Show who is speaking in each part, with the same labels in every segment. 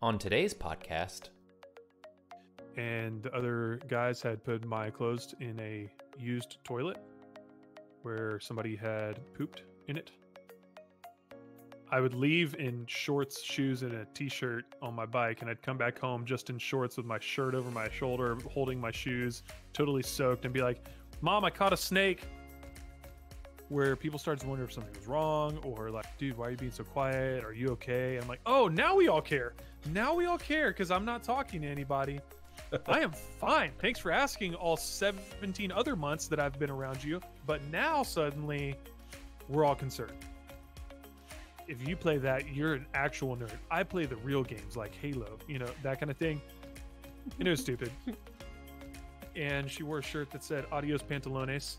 Speaker 1: On today's podcast,
Speaker 2: and the other guys had put my clothes in a used toilet where somebody had pooped in it. I would leave in shorts, shoes, and a t-shirt on my bike, and I'd come back home just in shorts with my shirt over my shoulder, holding my shoes, totally soaked, and be like, "Mom, I caught a snake." Where people started to wonder if something was wrong, or like, "Dude, why are you being so quiet? Are you okay?" I'm like, "Oh, now we all care." Now we all care because I'm not talking to anybody. I am fine. Thanks for asking all 17 other months that I've been around you. But now suddenly we're all concerned. If you play that, you're an actual nerd. I play the real games like Halo, you know, that kind of thing. And it was stupid. and she wore a shirt that said Adios Pantalones,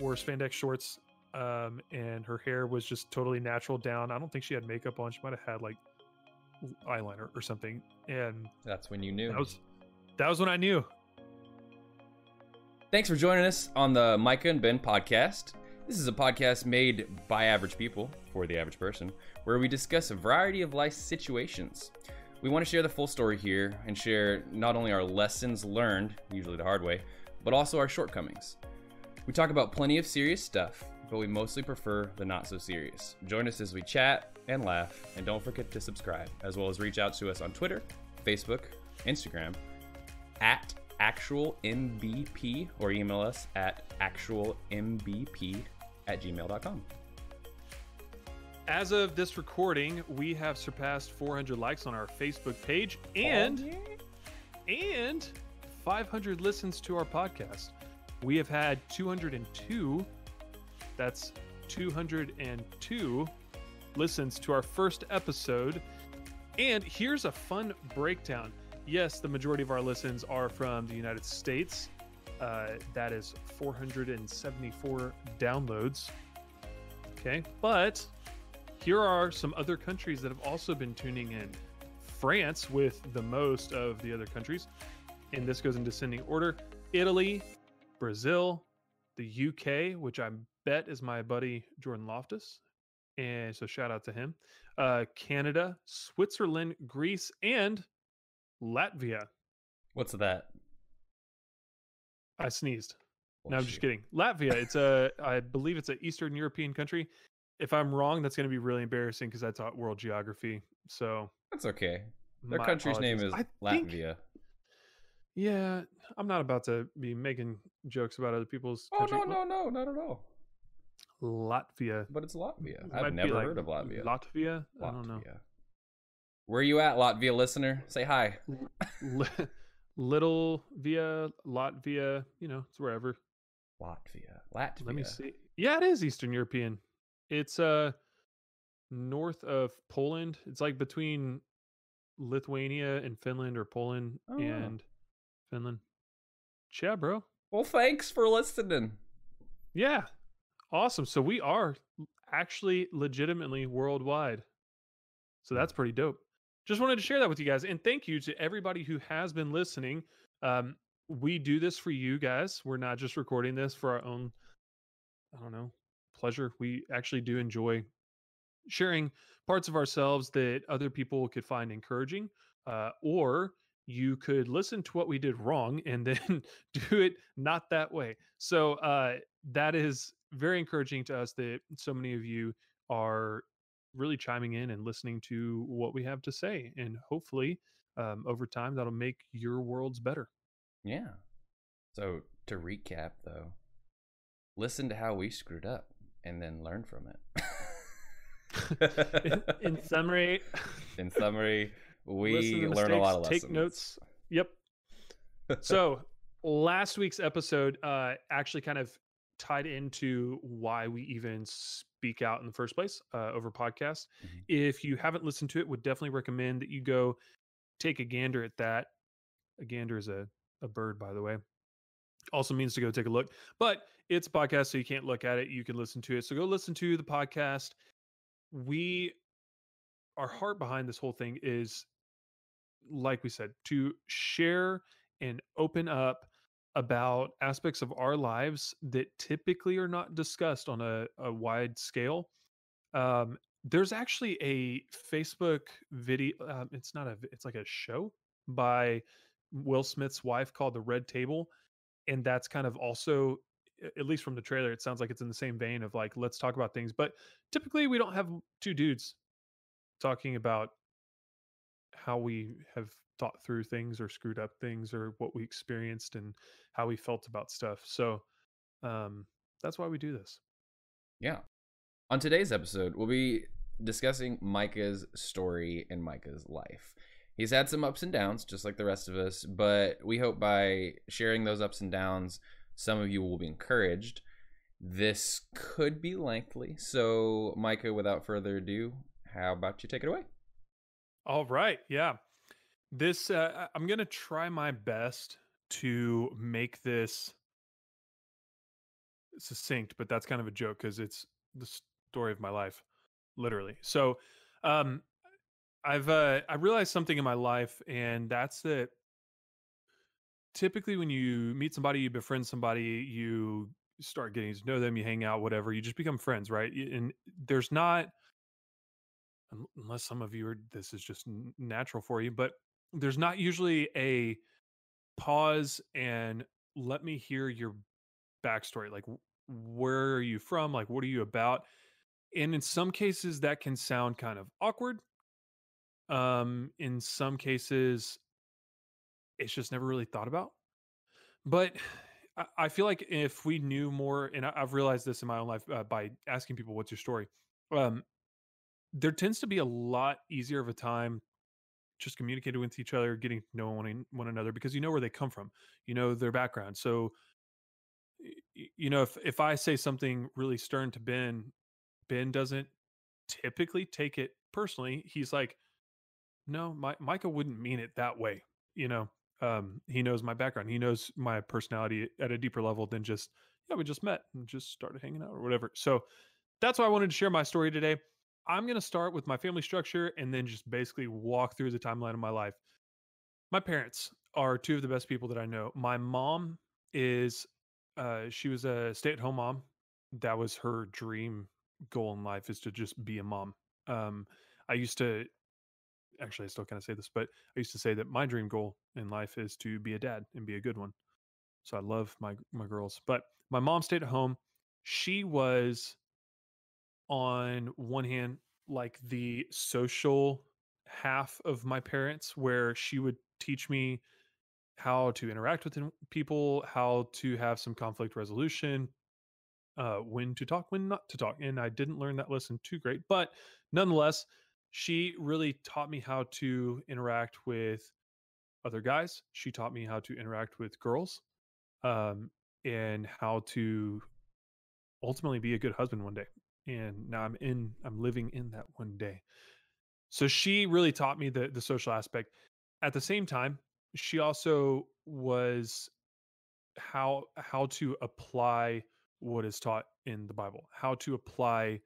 Speaker 2: wore spandex shorts, um, and her hair was just totally natural down. I don't think she had makeup on. She might have had like eyeliner
Speaker 1: or something. And that's when you knew. That was, that was when I knew. Thanks for joining us on the Micah and Ben podcast. This is a podcast made by average people for the average person, where we discuss a variety of life situations. We want to share the full story here and share not only our lessons learned, usually the hard way, but also our shortcomings. We talk about plenty of serious stuff, but we mostly prefer the not so serious. Join us as we chat, and laugh, and don't forget to subscribe, as well as reach out to us on Twitter, Facebook, Instagram, at actualmbp, or email us at actualmbp at gmail.com.
Speaker 2: As of this recording, we have surpassed 400 likes on our Facebook page oh, and oh, yeah. and 500 listens to our podcast. We have had 202. That's 202 listens to our first episode. And here's a fun breakdown. Yes, the majority of our listens are from the United States. Uh, that is 474 downloads. Okay, but here are some other countries that have also been tuning in. France with the most of the other countries, and this goes in descending order. Italy, Brazil, the UK, which I bet is my buddy Jordan Loftus, and so shout out to him. Uh, Canada, Switzerland, Greece, and Latvia. What's that? I sneezed. Well, oh, no, I'm shoot. just kidding. Latvia. It's a, I believe it's an Eastern European country. If I'm wrong, that's going to be really embarrassing because I taught world geography. So that's okay.
Speaker 1: Their country's apologies. name is I Latvia. Think,
Speaker 2: yeah, I'm not about to be making jokes about other people's. Oh no, no,
Speaker 1: no, not at all.
Speaker 2: Latvia. But it's
Speaker 1: Latvia. It I've never like heard of Latvia. Latvia? Latvia. I don't know. Where are you at, Latvia listener? Say hi. Little via Latvia,
Speaker 2: you know, it's wherever. Latvia. Latvia. Let me see. Yeah, it is Eastern European. It's uh north of Poland. It's like between Lithuania and Finland or Poland oh. and Finland. Yeah, bro.
Speaker 1: Well, thanks for listening.
Speaker 2: Yeah. Awesome. So we are actually legitimately worldwide. So that's pretty dope. Just wanted to share that with you guys. And thank you to everybody who has been listening. Um, we do this for you guys. We're not just recording this for our own, I don't know, pleasure. We actually do enjoy sharing parts of ourselves that other people could find encouraging. Uh, or you could listen to what we did wrong and then do it not that way. So uh, that is very encouraging to us that so many of you are really chiming in and listening to what we have to say. And hopefully, um, over time, that'll make your worlds better.
Speaker 1: Yeah. So, to recap, though, listen to how we screwed up and then learn from it. in, in, summary, in summary, we learn mistakes, a lot of lessons. Take
Speaker 2: notes. Yep. So, last week's episode uh, actually kind of tied into why we even speak out in the first place uh, over podcast. Mm-hmm. If you haven't listened to it, would definitely recommend that you go take a gander at that. A gander is a, a bird, by the way. Also means to go take a look, but it's a podcast, so you can't look at it. You can listen to it. So go listen to the podcast. We, our heart behind this whole thing is, like we said, to share and open up about aspects of our lives that typically are not discussed on a, a wide scale. Um, there's actually a Facebook video. Um, it's not a. It's like a show by Will Smith's wife called The Red Table, and that's kind of also at least from the trailer it sounds like it's in the same vein of like let's talk about things but typically we don't have two dudes talking about how we have thought through things or screwed up things or what we experienced and how we felt about stuff. So um, that's why we do this.
Speaker 1: Yeah. On today's episode, we'll be discussing Micah's story and Micah's life. He's had some ups and downs, just like the rest of us, but we hope by sharing those ups and downs, some of you will be encouraged. This could be lengthy. So, Micah, without further ado, how about you take it away? All right. Yeah.
Speaker 2: This, uh, I'm going to try my best to make this succinct, but that's kind of a joke because it's the story of my life, literally. So, um, I've uh, I realized something in my life, and that's that. Typically, when you meet somebody, you befriend somebody, you start getting to know them, you hang out, whatever, you just become friends, right? And there's not um, unless some of you are this is just natural for you but there's not usually a pause and let me hear your backstory like where are you from like what are you about and in some cases that can sound kind of awkward um in some cases it's just never really thought about but i, feel like if we knew more and I, have realized this in my own life uh, by asking people what's your story um there tends to be a lot easier of a time just communicating with each other, getting to know one, one another because you know where they come from, you know their background. So, you know, if if I say something really stern to Ben, Ben doesn't typically take it personally. He's like, "No, my, Micah wouldn't mean it that way." You know, um, he knows my background. He knows my personality at a deeper level than just, "Yeah, we just met and just started hanging out or whatever." So, that's why I wanted to share my story today. I'm going to start with my family structure and then just basically walk through the timeline of my life. My parents are two of the best people that I know. My mom is, uh, she was a stay at home mom. That was her dream goal in life is to just be a mom. Um, I used to, actually, I still kind of say this, but I used to say that my dream goal in life is to be a dad and be a good one. So I love my my girls, but my mom stayed at home. She was on one hand like the social half of my parents where she would teach me how to interact with people, how to have some conflict resolution, uh, when to talk, when not to talk. And I didn't learn that lesson too great, but nonetheless, she really taught me how to interact with other guys. She taught me how to interact with girls, um, and how to ultimately be a good husband one day and now i'm in i'm living in that one day so she really taught me the the social aspect at the same time she also was how how to apply what is taught in the bible how to apply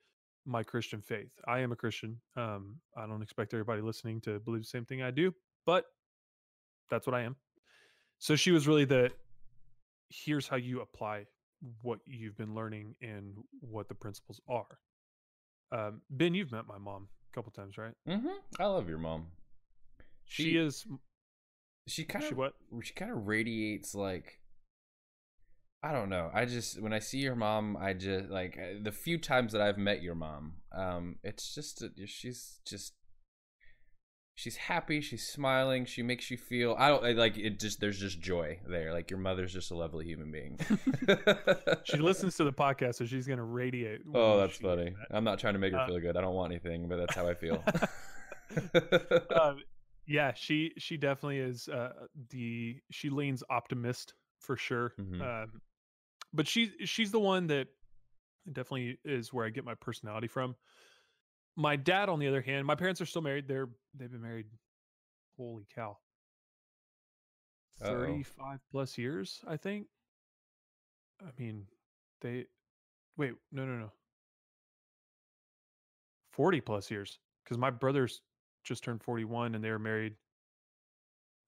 Speaker 2: my christian faith i am a christian um i don't expect everybody listening to believe the same thing i do but that's what i am so she was really the here's how you apply what you've been learning and what the principles are. Um, ben, you've met my mom a couple times, right?
Speaker 1: Mm-hmm. I love your mom. She, she is. She kind of what? She kind of radiates like. I don't know. I just when I see your mom, I just like uh, the few times that I've met your mom. Um, it's just uh, she's just she's happy she's smiling she makes you feel i don't like it just there's just joy there like your mother's just a lovely human being
Speaker 2: she listens to the podcast so she's gonna radiate oh that's
Speaker 1: funny that. i'm not trying to make her uh, feel good i don't want anything but that's how i feel um, yeah
Speaker 2: she she definitely is uh the she leans optimist for sure mm-hmm. um but she she's the one that definitely is where i get my personality from my dad, on the other hand, my parents are still married. They're they've been married. Holy cow. Uh-oh. 35 plus years, I think. I mean, they wait, no, no, no. 40 plus years because my brothers just turned 41 and they were married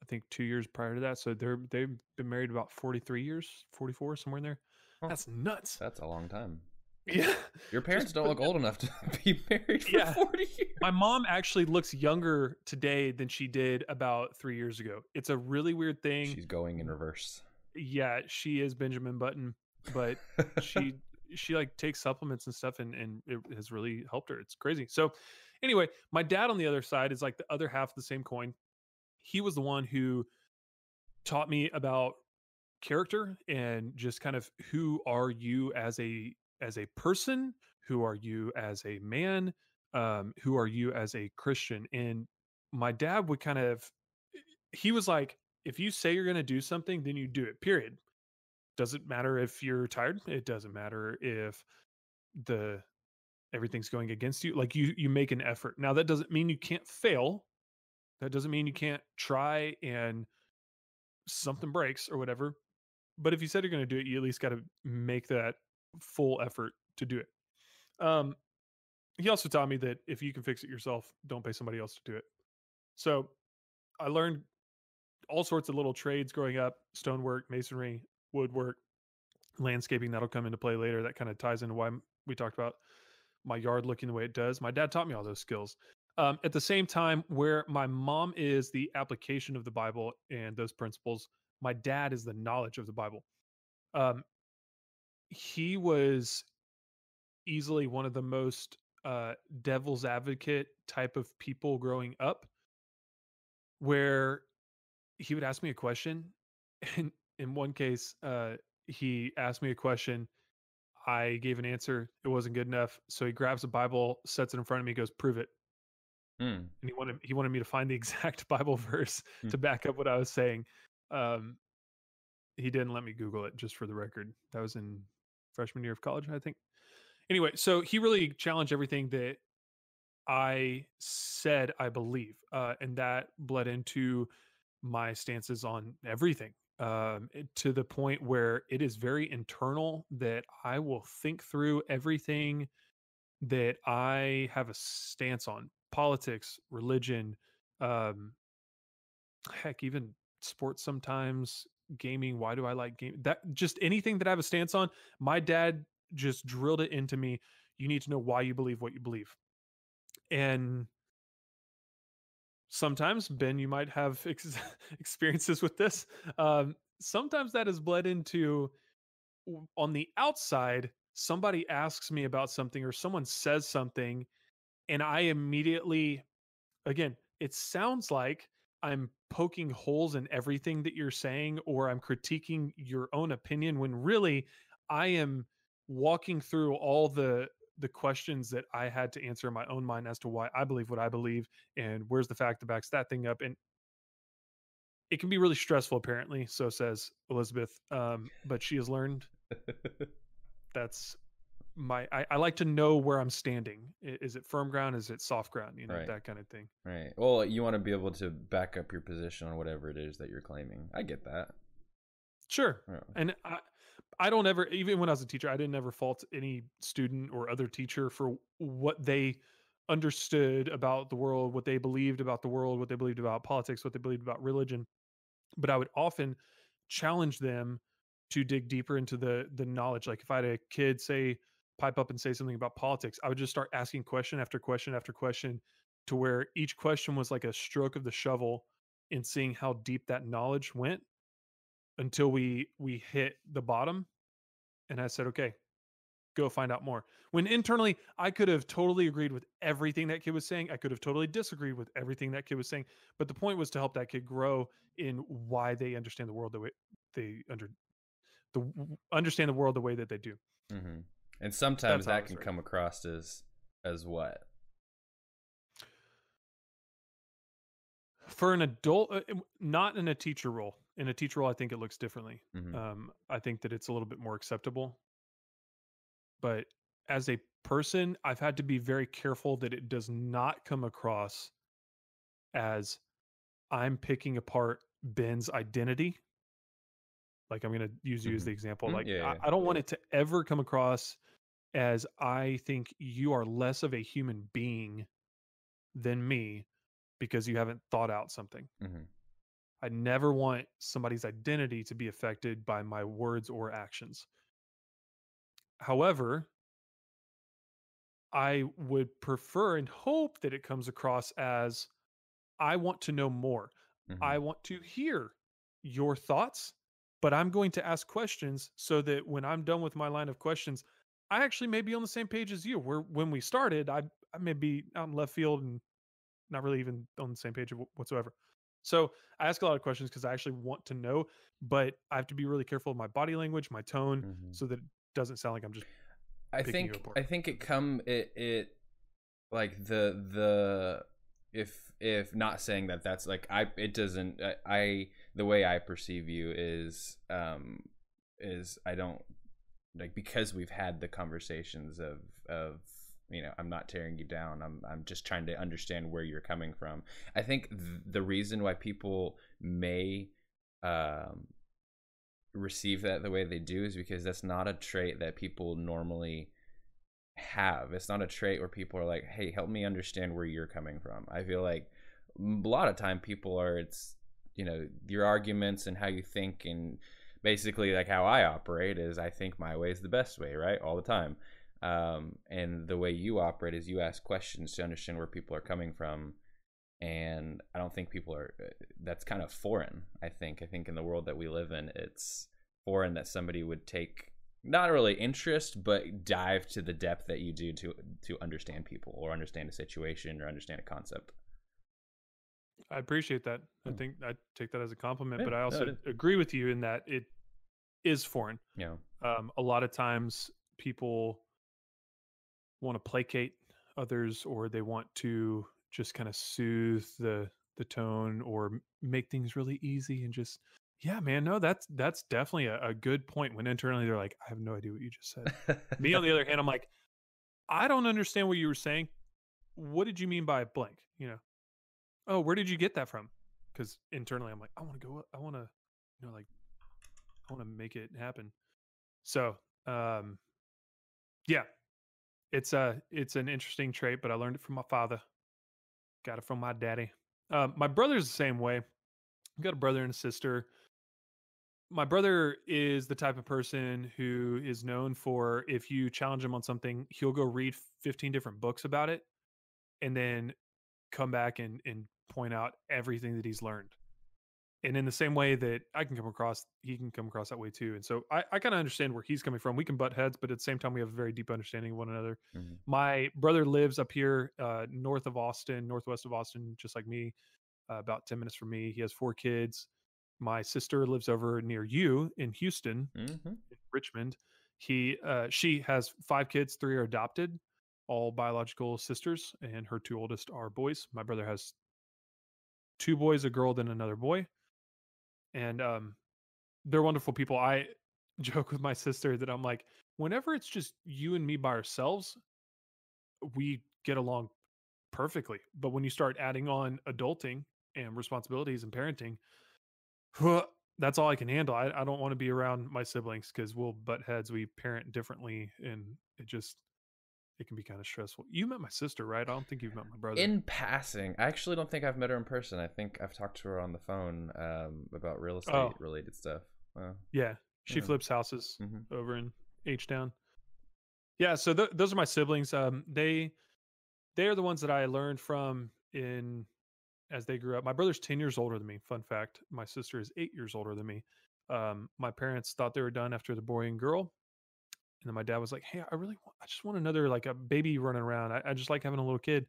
Speaker 2: I think 2 years prior to that, so they're they've been married about 43 years, 44 somewhere in there.
Speaker 1: That's nuts. That's a long time.
Speaker 2: Yeah. Your
Speaker 1: parents Just don't look old enough to
Speaker 2: be married for yeah. 40 years. My mom actually looks younger today than she did about three years ago. It's
Speaker 1: a really weird thing. She's going in reverse.
Speaker 2: Yeah, she is Benjamin Button, but she she like takes supplements and stuff and, and it has really helped her. It's crazy. So anyway, my dad on the other side is like the other half of the same coin. He was the one who taught me about character and just kind of who are you as a as a person? Who are you as a man? Um, who are you as a Christian? And my dad would kind of, eh, he was like, if you say you're going to do something, then you do it, period. Doesn't matter if you're tired. It doesn't matter if the everything's going against you. Like you, you make an effort. Now that doesn't mean you can't fail. That doesn't mean you can't try and something breaks or whatever. But if you said you're going to do it, you at least got to make that full effort to do it. Um, he also taught me that if you can fix it yourself, don't pay somebody else to do it. So I learned all sorts of little trades growing up stonework, masonry, woodwork, landscaping that'll come into play later. That kind of ties into why we talked about my yard looking the way it does. My dad taught me all those skills. Um, at the same time, where my mom is the application of the Bible and those principles, my dad is the knowledge of the Bible. Um, he was easily one of the most uh, devil's advocate type of people growing up, where he would ask me a question, and in one case, uh, he asked me a question. I gave an answer. It wasn't good enough. So he grabs a Bible, sets it in front of me, goes, "Prove it." Mm. And he wanted he wanted me to find the exact Bible verse mm. to back up what I was saying. Um, he didn't let me Google it, just for the record. That was in freshman year of college, I think. Anyway, so he really challenged everything that I said I believe, uh, and that bled into my stances on everything um, to the point where it is very internal that I will think through everything that I have a stance on politics, religion, um, heck, even sports sometimes, gaming why do i like game that just anything that i have a stance on my dad just drilled it into me you need to know why you believe what you believe and sometimes ben you might have ex- experiences with this um, sometimes that is bled into on the outside somebody asks me about something or someone says something and i immediately again it sounds like I'm poking holes in everything that you're saying or I'm critiquing your own opinion when really I am walking through all the the questions that I had to answer in my own mind as to why I believe what I believe and where's the fact that backs that thing up and it can be really stressful apparently so says Elizabeth um but she has learned that's my I, I, like to know where I'm standing. Is it firm ground? Is it soft ground? You know right. that kind of thing.
Speaker 1: Right. Well, you want to be able to back up your position on whatever it is that you're claiming. I get that. Sure. Yeah. And I
Speaker 2: I don't ever even when I was a teacher, I didn't ever fault any student or other teacher for what they understood about the world, what they believed about the world, what they believed about politics, what they believed about religion. But I would often challenge them to dig deeper into the the knowledge. Like if I had a kid say pipe up and say something about politics, I would just start asking question after question after question to where each question was like a stroke of the shovel and seeing how deep that knowledge went until we we hit the bottom and I said, "Okay, go find out more." When internally, I could have totally agreed with everything that kid was saying. I could have totally disagreed with everything that kid was saying, but the point was to help that kid grow in why they understand the world the way they under the understand the world the way that they do.
Speaker 1: hmm and sometimes that can right. come across as as what?
Speaker 2: For an adult, uh, not in a teacher role. In a teacher role, I think it looks differently. Mm-hmm. Um, I think that it's a little bit more acceptable. But as a person, I've had to be very careful that it does not come across as I'm picking apart Ben's identity. Like I'm going to use you mm-hmm. as the example. Mm-hmm. Like yeah, yeah. I, don't want it to ever come across as I think you are less of a human being than me because you haven't thought out something. Mm-hmm. I never want somebody's identity to be affected by my words or actions. However, I would prefer and hope that it comes across as I want to know more. Mm-hmm. I want to hear your thoughts, but I'm going to ask questions so that when I'm done with my line of questions, I actually may be on the same page as you. Where when we started, I I may be out in left field and not really even on the same page whatsoever. So I ask a lot of questions because I actually want to know, but I have to be really careful of my body language, my tone, mm-hmm. so that it doesn't sound like I'm just. I think
Speaker 1: I think it come it it like the the if if not saying that that's like I it doesn't I, I the way I perceive you is um is I don't like because we've had the conversations of of you know i'm not tearing you down i'm, I'm just trying to understand where you're coming from i think th- the reason why people may um, receive that the way they do is because that's not a trait that people normally have it's not a trait where people are like hey help me understand where you're coming from i feel like a lot of time people are it's you know your arguments and how you think and basically like how I operate is I think my way is the best way, right? All the time. Um, and the way you operate is you ask questions to understand where people are coming from. And I don't think people are, uh, that's kind of foreign, I think. I think in the world that we live in, it's foreign that somebody would take not really interest, but dive to the depth that you do to to understand people or understand a situation or understand a concept.
Speaker 2: I appreciate that. I hmm. think I take that as a compliment, yeah, but I also no, agree with you in that it is foreign. Yeah. Um, a lot of times people want to placate others or they want to just kind of soothe the the tone or make things really easy and just yeah man no that's that's definitely a, a good point when internally they're like i have no idea what you just said me on the other hand i'm like i don't understand what you were saying what did you mean by blank you know oh where did you get that from because internally i'm like i want to go i want to you know like I want to make it happen. So, um, yeah, it's a uh, it's an interesting trait, but I learned it from my father. Got it from my daddy. Um, my brother's the same way. I've got a brother and a sister. My brother is the type of person who is known for if you challenge him on something, he'll go read 15 different books about it and then come back and, and point out everything that he's learned and in the same way that I can come across, he can come across that way too. And so I, I kind of understand where he's coming from. We can butt heads, but at the same time, we have a very deep understanding of one another. Mm-hmm. My brother lives up here, uh, north of Austin, northwest of Austin, just like me, uh, about 10 minutes from me. He has four kids. My sister lives over near you in Houston, mm-hmm. in Richmond. He, uh, she has five kids, three are adopted, all biological sisters, and her two oldest are boys. My brother has two boys, a girl, then another boy and um, they're wonderful people. I joke with my sister that I'm like, whenever it's just you and me by ourselves, we get along perfectly. But when you start adding on adulting and responsibilities and parenting, that's all I can handle. I, I don't want to be around my siblings because we'll butt heads. We parent differently, and it just it can be kind of stressful. You met my sister, right? I don't think you've met my brother. In
Speaker 1: passing, I actually don't think I've met her in person. I think I've talked to her on the phone um, about real estate oh. related stuff. yeah, she yeah. flips houses
Speaker 2: mm-hmm. over in H Town. Yeah, so th- those are my siblings. Um, they they are the ones that I learned from in as they grew up. My brother's ten years older than me. Fun fact: my sister is eight years older than me. Um, my parents thought they were done after the boy and girl, and then my dad was like, "Hey, I really, want, I just want another like a baby running around. I, I just like having a little kid."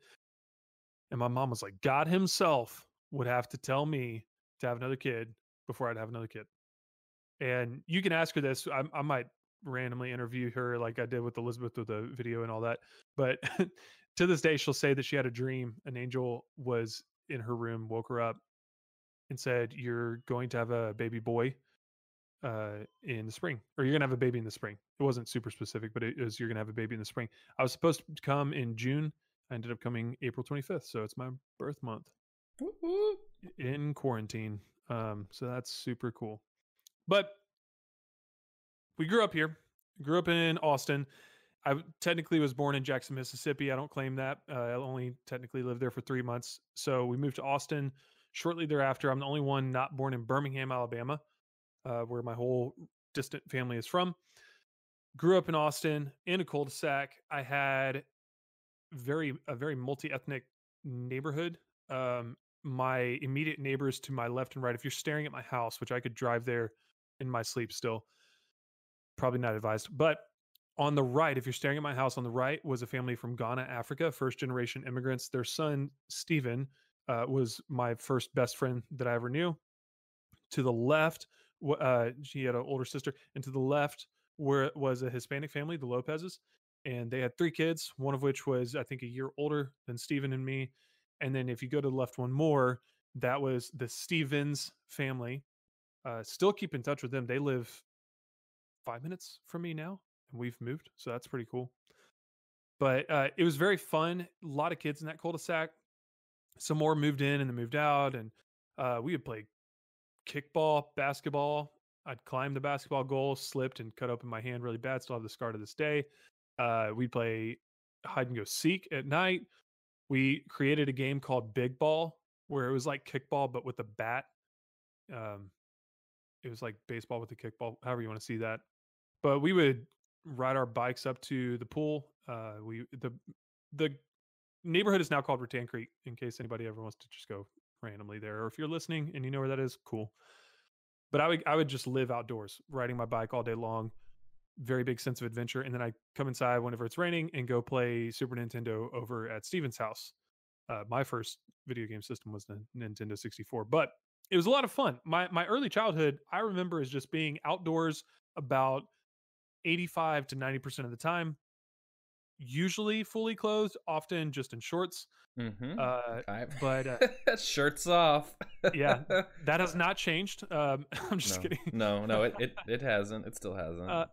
Speaker 2: And my mom was like, "God Himself would have to tell me to have another kid before I'd have another kid." And you can ask her this. I, I might randomly interview her like I did with Elizabeth with the video and all that. But to this day, she'll say that she had a dream. An angel was in her room, woke her up, and said, You're going to have a baby boy uh, in the spring, or you're gonna have a baby in the spring. It wasn't super specific, but its you're gonna have a baby in the spring. I was supposed to come in June. I ended up coming April 25th, so it's my birth month in quarantine. Um, so that's super cool. But we grew up here. Grew up in Austin. I technically was born in Jackson, Mississippi. I don't claim that. Uh, I only technically lived there for three months. So we moved to Austin shortly thereafter. I'm the only one not born in Birmingham, Alabama uh, where my whole distant family is from. Grew up in Austin in a cul-de-sac. I had very a very multi-ethnic neighborhood. Um, my immediate neighbors to my left and right. If you're staring at my house, which I could drive there in my sleep still, probably not advised. But on the right, if you're staring at my house, on the right was a family from Ghana, Africa, first generation immigrants. Their son, Stephen, uh, was my first best friend that I ever knew. To the left uh, she had an older sister, and to the left where it was a Hispanic family, the Lopez's, and they had three kids, one of which was I think a year older than Stephen and me. And then if you go to the left one more, that was the Stevens family. Uh, still keep in touch with them. They live five minutes from me now, and we've moved, so that's pretty cool. But uh, it was very fun. A lot of kids in that cul-de-sac. Some more moved in and then moved out, and uh, we would play kickball, basketball. I'd climb the basketball goal, slipped and cut open my hand really bad. Still have the scar to this day. Uh, we'd play hide and go seek at night. We created a game called Big Ball, where it was like kickball but with a bat. Um, it was like baseball with a kickball, however you want to see that. But we would ride our bikes up to the pool. Uh, we the the neighborhood is now called Rattan Creek. In case anybody ever wants to just go randomly there. Or if you're listening and you know where that is, cool. But I would I would just live outdoors, riding my bike all day long. Very big sense of adventure. And then I come inside whenever it's raining and go play Super Nintendo over at Steven's house. Uh, my first video game system was the Nintendo 64, but it was a lot of fun. My my early childhood, I remember as just being outdoors about 85 to 90% of the time usually fully clothed, often just in shorts. Mm-hmm. Uh, okay. But uh, shirts off. yeah, that has not changed. Um, I'm just no, kidding. no, no, it,
Speaker 1: it, it hasn't. It still hasn't. Uh,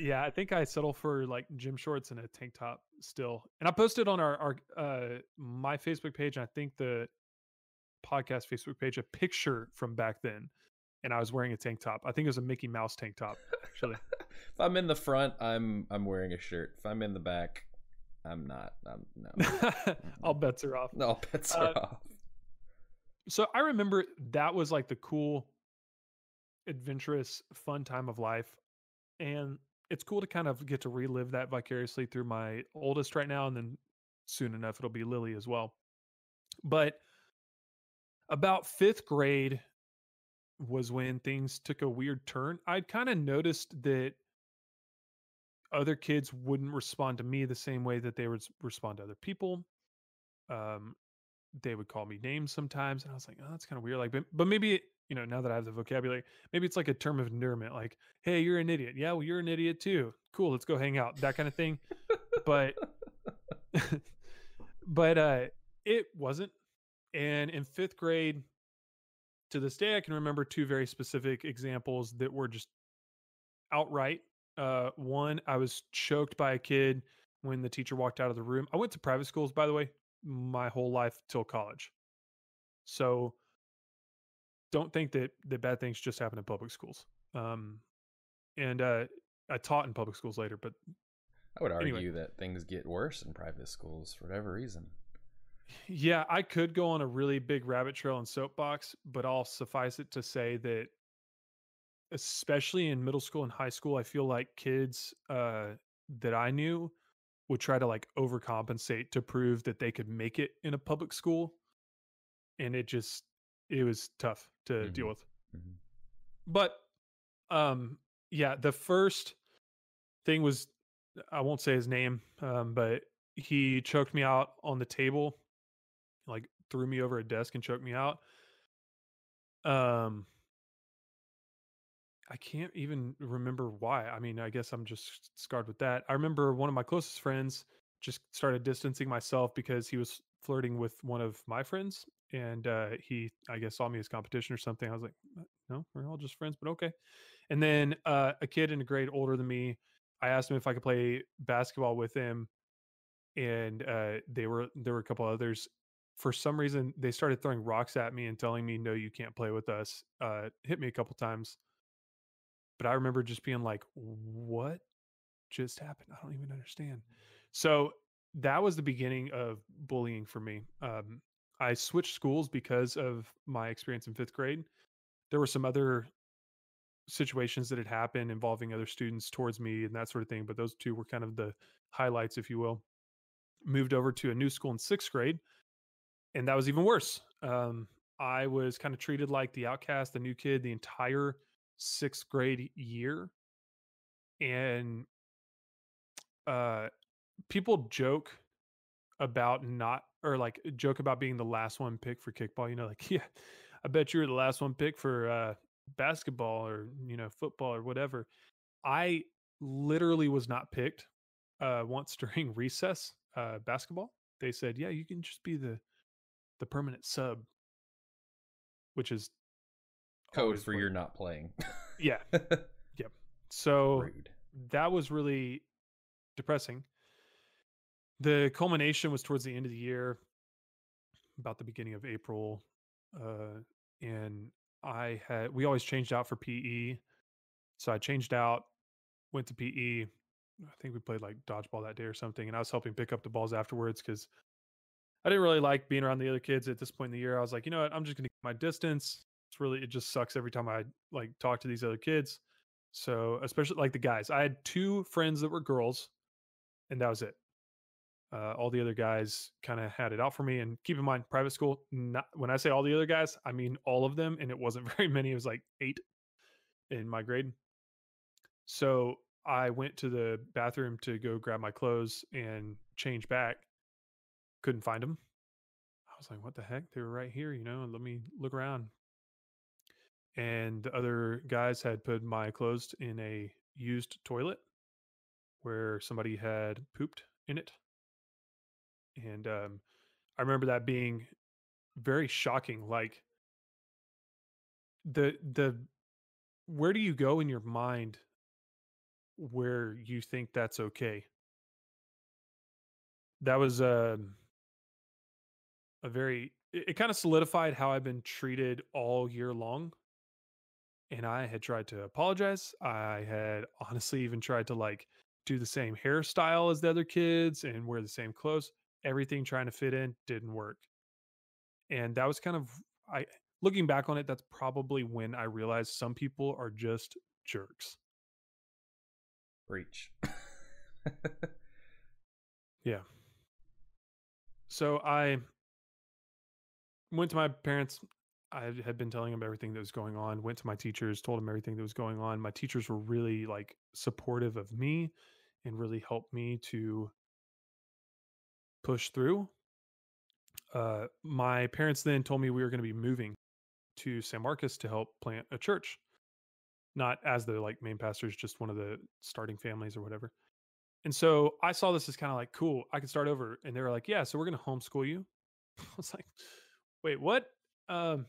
Speaker 2: yeah, I think I settle for like gym shorts and a tank top still. And I posted on our our uh, my Facebook page, and I think the podcast Facebook page, a picture from back then, and I was wearing a tank top. I think it was a Mickey Mouse tank top, actually
Speaker 1: if I'm in the front, I'm I'm wearing a shirt. If I'm in the back, I'm not. I'm no. all bets are off. all bets are uh, off. So I remember that
Speaker 2: was like the cool, adventurous, fun time of life, and it's cool to kind of get to relive that vicariously through my oldest right now, and then soon enough it'll be Lily as well. But about fifth grade was when things took a weird turn. I'd kind of noticed that other kids wouldn't respond to me the same way that they would respond to other people. Um, they would call me names sometimes, and I was like, "Oh, that's kind of weird." Like, but, but maybe you know, now that I have the vocabulary, maybe it's like a term of endearment, like, "Hey, you're an idiot." Yeah, well, you're an idiot too. Cool, let's go hang out. That kind of thing. but, but uh, it wasn't. And in fifth grade, to this day, I can remember two very specific examples that were just outright uh, one, I was choked by a kid when the teacher walked out of the room. I went to private schools, by the way, my whole life till college. So don't think that that bad things just happen in public schools. Um, and uh, I taught in public schools later, but I would argue anyway.
Speaker 1: that things get worse in private schools for whatever reason.
Speaker 2: Yeah, I could go on a really big rabbit trail and soapbox, but I'll suffice it to say that especially in middle school and high school, I feel like kids uh, that I knew would try to like overcompensate to prove that they could make it in a public school. And it just, it was tough to mm-hmm. deal with. Mm-hmm. But um, yeah, the first thing was, I won't say his name, um, but he choked me out on the table, like threw me over a desk and choked me out. Um, I can't even remember why. I mean, I guess I'm just scarred with that. I remember one of my closest friends just started distancing myself because he was flirting with one of my friends and uh, he i guess saw me as competition or something i was like uh, no we're all just friends but okay and then uh, a kid in a grade older than me i asked him if i could play basketball with him and uh, they were there were a couple others for some reason they started throwing rocks at me and telling me no you can't play with us uh, hit me a couple times but I remember just being like, what just happened? I don't even understand. So that was the beginning of bullying for me. Um, I switched schools because of my experience in fifth grade. There were some other situations that had happened involving other students towards me and that sort of thing, but those two were kind of the highlights, if you will. Moved over to a new school in sixth grade, and that was even worse. Um, I was kind of treated like the outcast, the new kid, the entire sixth grade year and uh people joke about not or like joke about being the last one pick for kickball you know like yeah i bet you were the last one pick for uh basketball or you know football or whatever i literally was not picked uh once during recess uh basketball they said yeah you can just be the the permanent sub which is
Speaker 1: code for you're not playing. yeah.
Speaker 2: Yep. So Rude. that was really depressing. The culmination was towards the end of the year, about the beginning of April. Uh, and I had, we always changed out for PE. So I changed out, went to PE. I think we played like dodgeball that day or something. And I was helping pick up the balls afterwards because I didn't really like being around the other kids at this point in the year. I was like, you know what? I'm just going to get my distance it's really it just sucks every time I like talk to these other kids. So especially like the guys, I had two friends that were girls, and that was it. Uh, all the other guys kind of had it out for me. And keep in mind, private school. Not when I say all the other guys, I mean all of them, and it wasn't very many. It was like eight in my grade. So I went to the bathroom to go grab my clothes and change back. Couldn't find them. I was like, "What the heck? They were right here, you know." Let me look around and other guys had put my clothes in a used toilet where somebody had pooped in it. And um, I remember that being very shocking. Like the the where do you go in your mind where you think that's okay? That was a um, a very it, it kind of solidified how I've been treated all year long and I had tried to apologize. I had honestly even tried to like do the same hairstyle as the other kids and wear the same clothes. Everything trying to fit in didn't work. And that was kind of I looking back on it, that's probably when I realized some people are just jerks. Breach. yeah. So I went to my parents I had been telling him everything that was going on, went to my teachers, told him everything that was going on. My teachers were really like supportive of me and really helped me to push through. Uh, my parents then told me we were going to be moving to San Marcos to help plant a church, not as the like main pastors, just one of the starting families or whatever. And so I saw this as kind of like, cool, I could start over. And they were like, yeah, so we're going to homeschool you. I was like, wait, what? Um,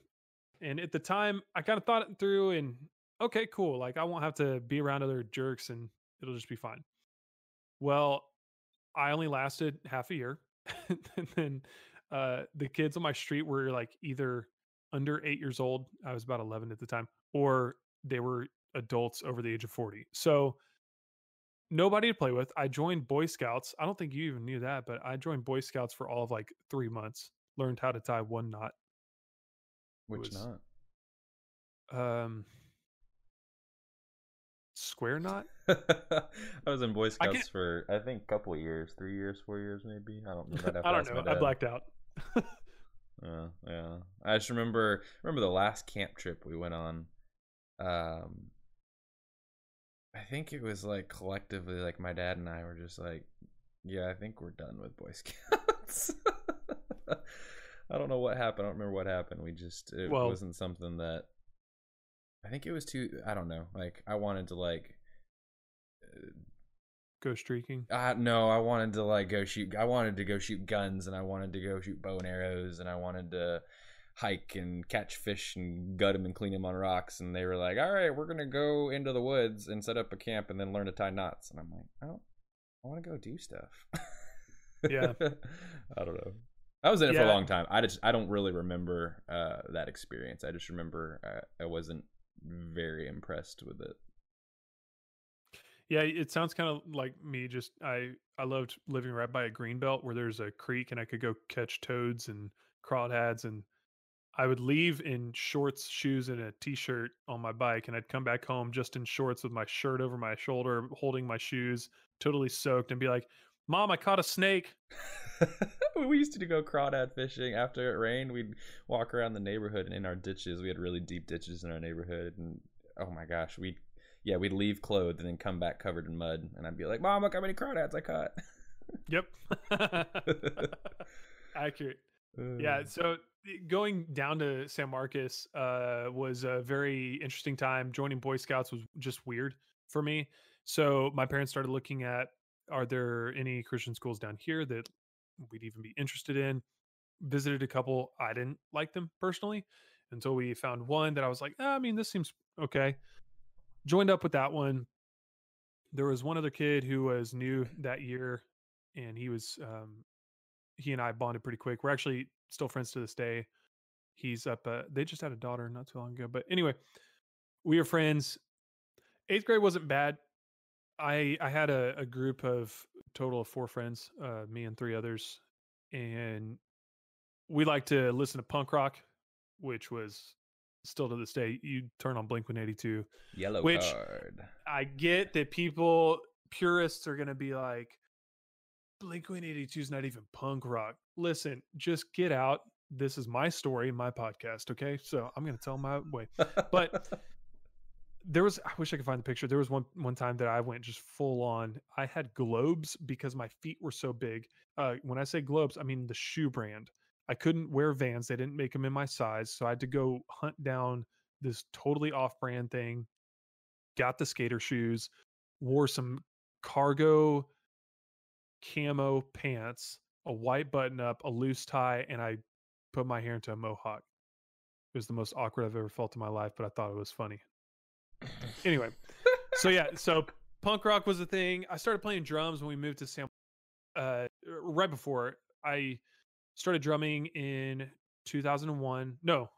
Speaker 2: and at the time, I kind of thought it through and okay, cool. Like I won't have to be around other jerks and it'll just be fine. Well, I only lasted half a year. and then uh, the kids on my street were like either under eight years old, I was about 11 at the time, or they were adults over the age of 40. So nobody to play with. I joined Boy Scouts. I don't think you even knew that, but I joined Boy Scouts for all of like three months, learned how to tie one knot which was, not. Um, square knot. I
Speaker 1: was in Boy Scouts I for I think a couple years, three years, four years, maybe. I don't know. I don't know. I blacked out. Yeah, yeah, I just remember remember the last camp trip we went on. Um, I think it was like collectively, like my dad and I were just like, yeah, I think we're done with Boy Scouts. I don't know what happened. I don't remember what happened. We just it well, wasn't something that I think it was too. I don't know. Like I wanted to like uh,
Speaker 2: go streaking.
Speaker 1: Uh, no, I wanted to like go shoot. I wanted to go shoot guns, and I wanted to go shoot bow and arrows, and I wanted to hike and catch fish and gut them and clean them on rocks. And they were like, "All right, we're gonna go into the woods and set up a camp, and then learn to tie knots." And I'm like, oh, "I don't. I want to go do stuff." yeah, I don't know. I was in it yeah. for a long time. I just I don't really remember uh, that experience. I just remember I, uh, I wasn't very impressed with it. Yeah, it
Speaker 2: sounds kind of like me. Just I I loved living right by a green belt where there's a creek and I could go catch toads and crawdads and I would leave in shorts, shoes, and a t-shirt on my bike, and I'd come back home just in shorts with my shirt over my shoulder, holding my shoes, totally soaked, and be like,
Speaker 1: Mom, I caught a snake. we used to go crawdad fishing after it rained. We'd walk around the neighborhood and in our ditches. We had really deep ditches in our neighborhood, and oh my gosh, we yeah we'd leave clothed and then come back covered in mud, and I'd be like, Mom, look how many crawdads I caught. Yep.
Speaker 2: Accurate. yeah. So eh, going down to San Marcos uh, was a very interesting time. Joining Boy Scouts was just weird for me. So my parents started looking at are there any Christian schools down here that we'd even be interested in? Visited a couple. I didn't like them personally until we found one that I was like, ah, I mean, this seems okay. Joined up with that one. There was one other kid who was new that year, and he was, um, he and I bonded pretty quick. We're actually still friends to this day. He's up, uh, they just had a daughter not too long ago. But anyway, we are friends. Eighth grade wasn't bad. I I had a, a group of total of four friends, uh, me and three others, and we like to listen to punk rock, which was still to this day. You turn on Blink One Eighty Two, Yellow which card. I get that people purists are gonna be like, Blink One Eighty Two is not even punk rock. Listen, just get out. This is my story, my podcast. Okay, so I'm gonna tell my way, but. there was i wish i could find the picture there was one one time that i went just full on i had globes because my feet were so big uh, when i say globes i mean the shoe brand i couldn't wear vans they didn't make them in my size so i had to go hunt down this totally off brand thing got the skater shoes wore some cargo camo pants a white button up a loose tie and i put my hair into a mohawk it was the most awkward i've ever felt in my life but i thought it was funny anyway, so yeah, so punk rock was a thing. I started playing drums when we moved to San. Uh, right before I started drumming in 2001. No,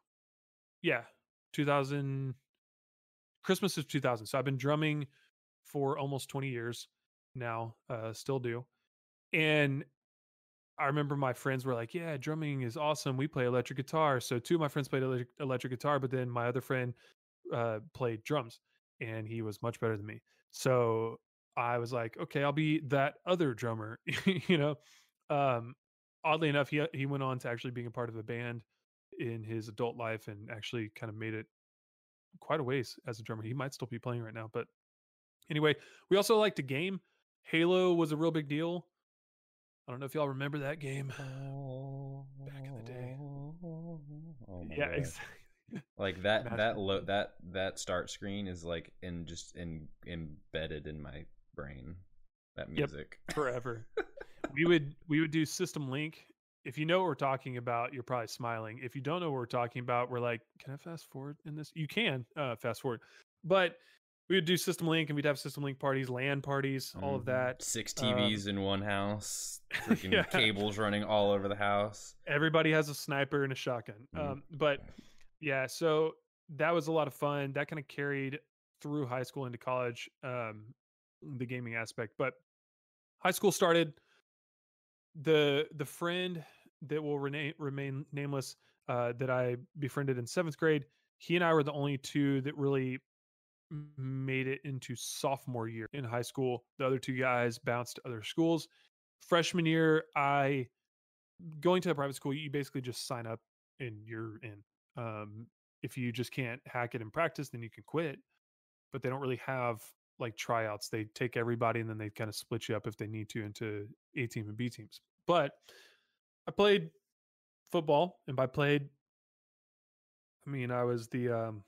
Speaker 2: yeah, 2000. Christmas is 2000. So I've been drumming for almost 20 years now. Uh, still do, and I remember my friends were like, "Yeah, drumming is awesome. We play electric guitar." So two of my friends played electric guitar, but then my other friend uh, played drums and he was much better than me. So I was like, okay, I'll be that other drummer, you know. Um, oddly enough, he uh, he went on to actually being a part of a band in his adult life and actually kind of made it quite a ways as a drummer. He might still be playing right now, but anyway, we also liked to game. Halo was a real big deal. I don't know if y'all remember that game
Speaker 1: back in the day. Oh, oh yeah, exactly like that that lo- that that start screen is like in just in embedded in my brain that music
Speaker 2: yep, forever we would we would do system link if you know what we're talking about you're probably smiling if you don't know what we're talking about we're like can i fast forward in this you can uh, fast forward but we would do system link and we'd have system link parties land parties all mm-hmm. of that six tvs
Speaker 1: um, in one house freaking yeah. cables running all over the house
Speaker 2: everybody has a sniper and a shotgun mm-hmm. um, but yeah, so that was a lot of fun. That kind of carried through high school into college, um, the gaming aspect. But high school started. The the friend that will remain remain nameless uh, that I befriended in seventh grade, he and I were the only two that really made it into sophomore year in high school. The other two guys bounced to other schools. Freshman year, I going to a private school, you basically just sign up and you're in. Um, if you just can't hack it in practice, then you can quit. But they don't really have like tryouts. They take everybody and then they kind of split you up if they need to into A team and B teams. But I played football, and by played, I mean I was the, um,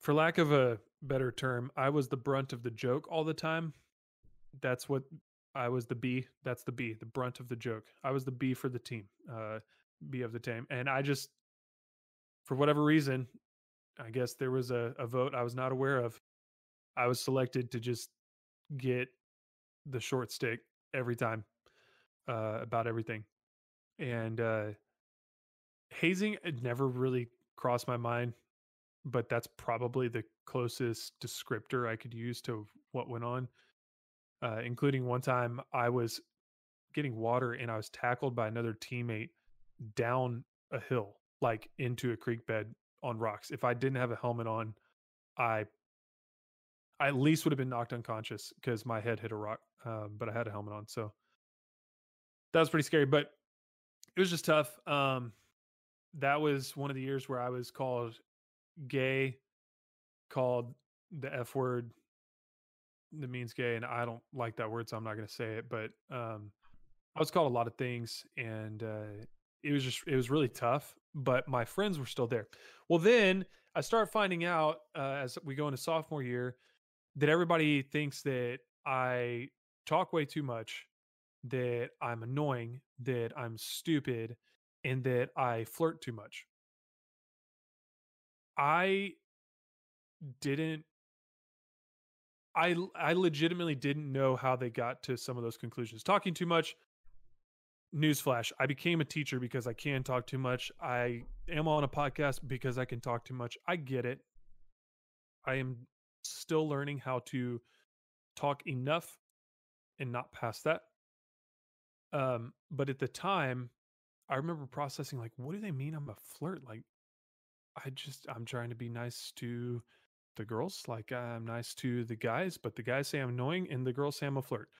Speaker 2: for lack of a better term, I was the brunt of the joke all the time. That's what I was the B. That's the B, the brunt of the joke. I was the B for the team. Uh, be of the team. And I just, for whatever reason, I guess there was a, a vote I was not aware of. I was selected to just get the short stick every time uh, about everything. And uh, hazing it never really crossed my mind, but that's probably the closest descriptor I could use to what went on, uh, including one time I was getting water and I was tackled by another teammate down a hill, like into a creek bed on rocks. If I didn't have a helmet on, I I at least would have been knocked unconscious because my head hit a rock. Um, but I had a helmet on, so that was pretty scary. But it was just tough. Um, that was one of the years where I was called gay, called the F word that means gay, and I don't like that word, so I'm not going to say it. But um, I was called a lot of things, and uh, it was just it was really tough but my friends were still there well then i start finding out uh, as we go into sophomore year that everybody thinks that i talk way too much that i'm annoying that i'm stupid and that i flirt too much i didn't i i legitimately didn't know how they got to some of those conclusions talking too much newsflash i became a teacher because i can talk too much i am on a podcast because i can talk too much i get it i am still learning how to talk enough and not past that um but at the time i remember processing like what do they mean i'm a flirt like i just i'm trying to be nice to the girls like i'm nice to the guys but the guys say i'm annoying and the girls say i'm a flirt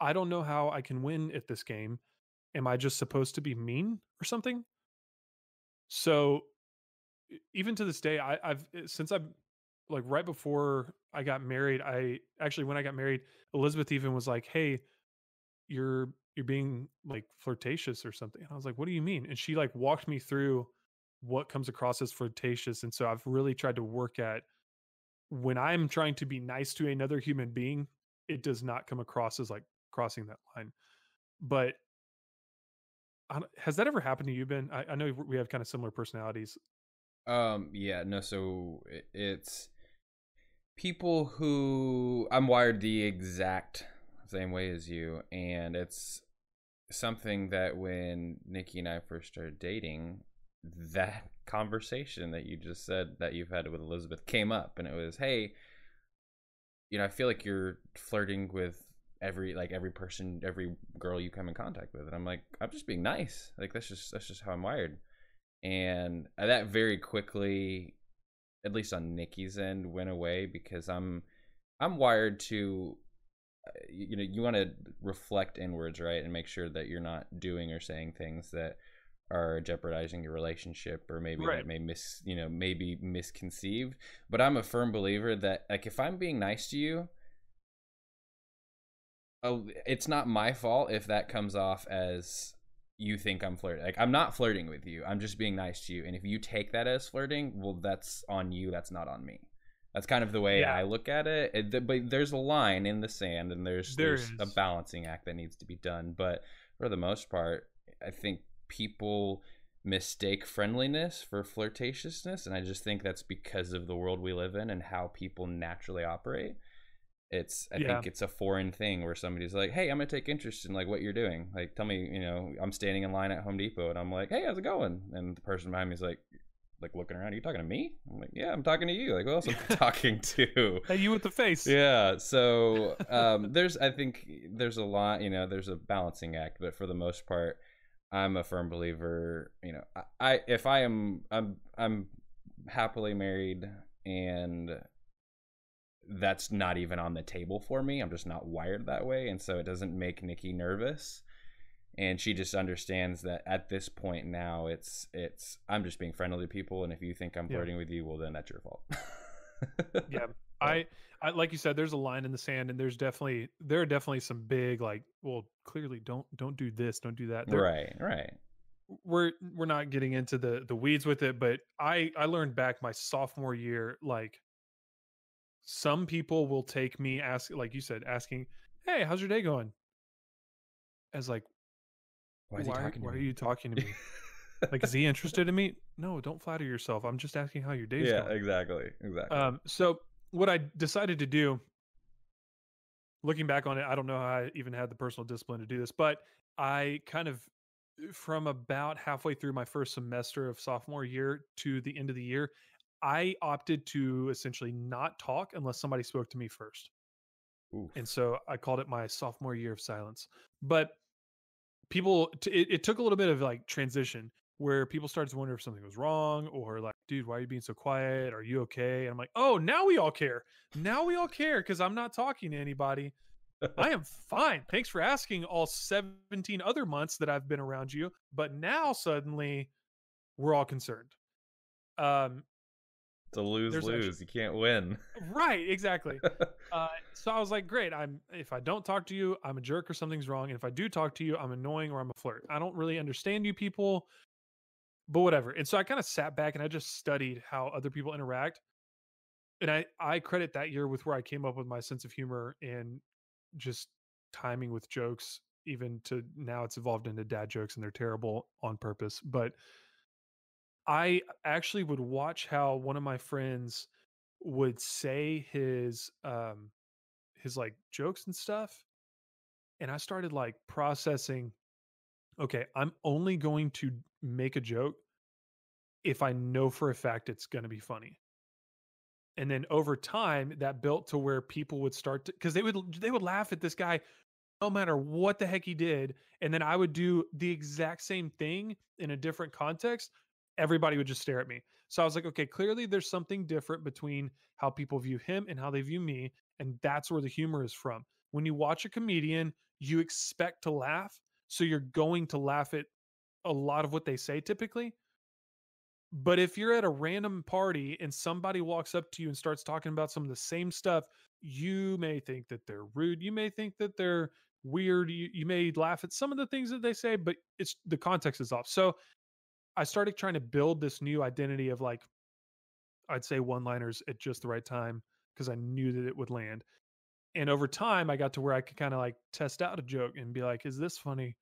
Speaker 2: i don't know how i can win at this game am I just supposed to be mean or something? So even to this day, I, I've eh, since I've like right before I got married, I actually when I got married, Elizabeth even was like, Hey, you're you're being like flirtatious or something. And I was like, What do you mean? And she like walked me through what comes across as flirtatious. And so I've really tried to work at when I'm trying to be nice to another human being, it does not come across as like crossing that line. But has that ever happened to you, Ben? I, I know we have kind of similar personalities.
Speaker 1: Um, yeah, no. So it's people who I'm wired the exact same way as you, and it's something that when Nikki and I first started dating, that conversation that you just said that you've had with Elizabeth came up, and it was, hey, you know, I feel like you're flirting with every like every person, every girl you come in contact with. And I'm like, I'm just being nice. Like that's just that's just how I'm wired. And that very quickly, at least on Nikki's end, went away because I'm I'm wired to uh, you know you want to reflect inwards right and make sure that you're not doing or saying things that are jeopardizing your relationship or maybe right. that may miss, you know maybe misconceived but i'm a firm believer that like if i'm being nice to you oh, it's not my fault if that comes off as you think I'm flirting. Like I'm not flirting with you. I'm just being nice to you. And if you take that as flirting, well, that's on you. That's not on me. That's kind of the way yeah. I look at it. it th- but there's a line in the sand, and there's there there's is. a balancing act that needs to be done. But for the most part, I think people mistake friendliness for flirtatiousness, and I just think that's because of the world we live in and how people naturally operate it's i yeah. think it's a foreign thing where somebody's like hey i'm gonna take interest in like what you're doing like tell me you know i'm standing in line at home depot and i'm like hey how's it going and the person behind me is like like looking around are you talking to me i'm like yeah i'm talking to you like who else am i talking to hey you with the face yeah so um, there's i think there's a lot you know there's a balancing act but for the most part i'm a firm believer you know i, I if i am i'm i'm happily married and that's not even on the table for me. I'm just not wired that way. And so it doesn't make Nikki nervous. And she just understands that at this point now it's it's I'm just being friendly to people and if you think I'm yeah. flirting with you, well then that's your fault. yeah. I, I like you said, there's a
Speaker 2: line in the sand and there's definitely there are definitely some big like, well, clearly don't don't do this, don't do that. There, right, right we're we're not getting into the the weeds with it but i i learned back my sophomore year like some people will take me ask like you said, asking, Hey, how's your day going? As like why, why, why are you talking to me? like is he interested in me? No, don't flatter yourself. I'm just asking how your day yeah, going. Yeah,
Speaker 1: exactly. Exactly.
Speaker 2: Um, so what I decided to do looking back on it, I don't know how I even had the personal discipline to do this, but I kind of from about halfway through my first semester of sophomore year to the end of the year, I opted to essentially not talk unless somebody spoke to me first. Oof. And so I called it my sophomore year of silence. But people, t- it, it took a little bit of like transition where people started to wonder if something was wrong or like, dude, why are you being so quiet? Are you okay? And I'm like, oh, now we all care. Now we all care because I'm not talking to anybody. I am fine. Thanks for asking all 17 other months that I've been around you. But now suddenly we're all concerned. Um,
Speaker 1: to lose There's lose. Actually... you can't win.
Speaker 2: Right, exactly. uh, so I was like, great. I'm if I don't talk to you, I'm a jerk or something's wrong. And if I do talk to you, I'm annoying or I'm a flirt. I don't really understand you people, but whatever. And so I kind of sat back and I just studied how other people interact. And I I credit that year with where I came up with my sense of humor and just timing with jokes. Even to now, it's evolved into dad jokes and they're terrible on purpose, but I actually would watch how one of my friends would say his um his like jokes and stuff and I started like processing okay, I'm only going to make a joke if I know for a fact it's going to be funny. And then over time that built to where people would start to cuz they would they would laugh at this guy no matter what the heck he did and then I would do the exact same thing in a different context everybody would just stare at me. So I was like, okay, clearly there's something different between how people view him and how they view me. And that's where the humor is from. When you watch a comedian, you expect to laugh. So you're going to laugh at a lot of what they say typically. But if you're at a random party and somebody walks up to you and starts talking about some of the same stuff, you may think that they're rude. You may think that they're weird. You, you may laugh at some of the things that they say, but it's the context is off. So I started trying to build this new identity of like, I'd say one liners at just the right time because I knew that it would land. And over time, I got to where I could kind of like test out a joke and be like, is this funny?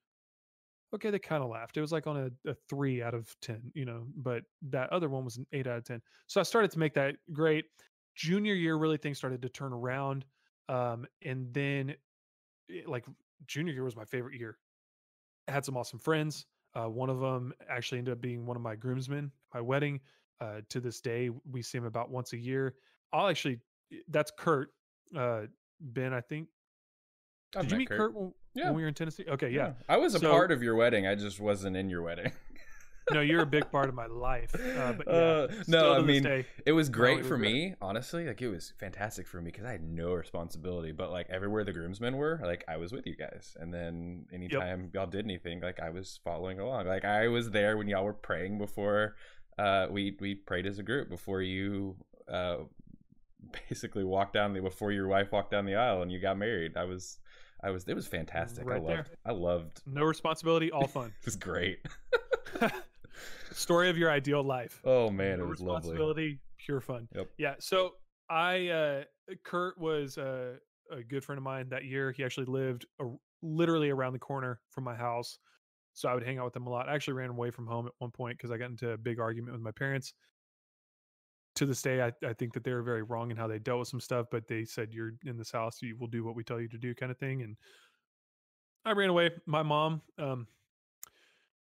Speaker 2: Okay, they kind of laughed. It was like on a, a, three out of 10, you know, but that other one was an eight out of 10. So I started to make that great. Junior year, really things started to turn around. Um, and then, it, eh, like, junior year was my favorite year. I had some awesome friends uh, one of them actually ended up being one of my groomsmen my wedding. Uh, to this day, we see him about once a year. I'll actually, eh, that's Kurt. Uh, ben, I think.
Speaker 1: I've Did you meet Kurt, Kurt when, yeah. when, we were in Tennessee? Okay, yeah. yeah. I was a so, part of your wedding. I just wasn't in your wedding no, you're a big part of my life. Uh, but yeah, uh, no, I mean, day, it was great for me, honestly. Like, it was fantastic for me because I had no responsibility. But like everywhere the groomsmen were, like I was with you guys, and then anytime yep. y'all did anything, like I was following along. Like I was there when y'all were praying before. Uh, we we prayed as a group before you uh, basically walked down the before your wife walked down the aisle and you got married. I was I was it was fantastic. Right I loved there. I loved no responsibility, all fun. it was great. story of your ideal life. Oh man, no it was
Speaker 2: responsibility, lovely. pure fun. Yep. Yeah. So I uh, Kurt was uh, a good friend of mine that year. He actually lived a, literally around the corner from my house, so I would hang out with him a lot. I actually ran away from home at one point because I got into a big argument with my parents. To this day, I, I think that they were very wrong in how they dealt with some stuff, but they said you're in this house, you will do what we tell you to do, kind of thing. And I ran away. My mom, um,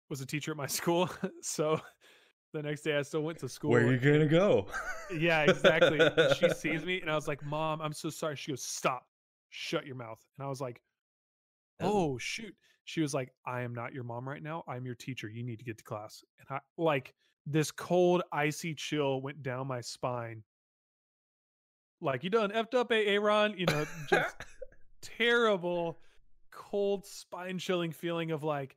Speaker 2: was a teacher at my school, so the next day I still went to school. Where are you
Speaker 1: gonna go? yeah, exactly. she sees
Speaker 2: me, and I was like, "Mom, I'm so sorry." She goes, "Stop, shut your mouth," and I was like, oh. "Oh shoot." She was like, "I am not your mom right now. I'm your teacher. You need to get to class." And I like this cold, icy chill went down my spine. Like you done effed up, Aaron. You know, just terrible, cold, spine chilling feeling of like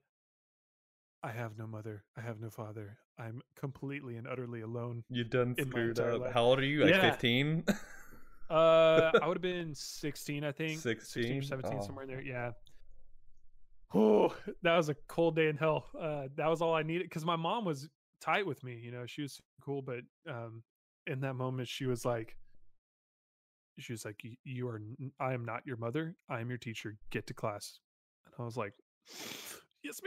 Speaker 2: I have no mother. I have no father. I'm completely and utterly alone. You done screwed up. Life. How old are you? Like yeah. 15? uh, I would have been 16, I think. 16, 16 or 17, oh. somewhere in there. Yeah. Oh, that was a cold day in hell. Uh, that was all I needed because my mom was tight with me. You know, she was cool, but um, in that moment, she was like, she was like, "You are, I am not your mother. I am your teacher. Get to class." And I was like, "Yes,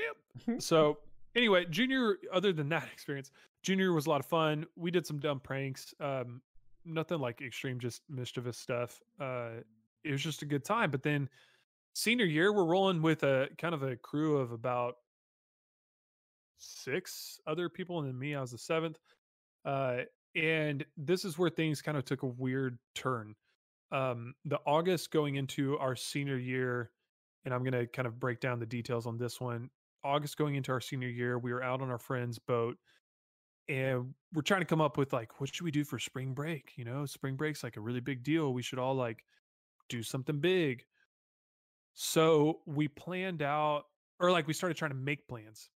Speaker 2: ma'am." so anyway, Junior, other than that experience, Junior was a lot of fun. We did some dumb pranks. Um, nothing like extreme, just mischievous stuff. Uh, it was just a good time. But then senior year, we're rolling with a kind of a crew of about six other people, and then me, I was the seventh. Uh, and this is where things kind of took a weird turn. Um, the August going into our senior year, and I'm going to kind of break down the details on this one August going into our senior year, we were out on our friend's boat and we're trying to come up with like what should we do for spring break? You know, spring break's like a really big deal. We should all like do something big. So we planned out or like we started trying to make plans.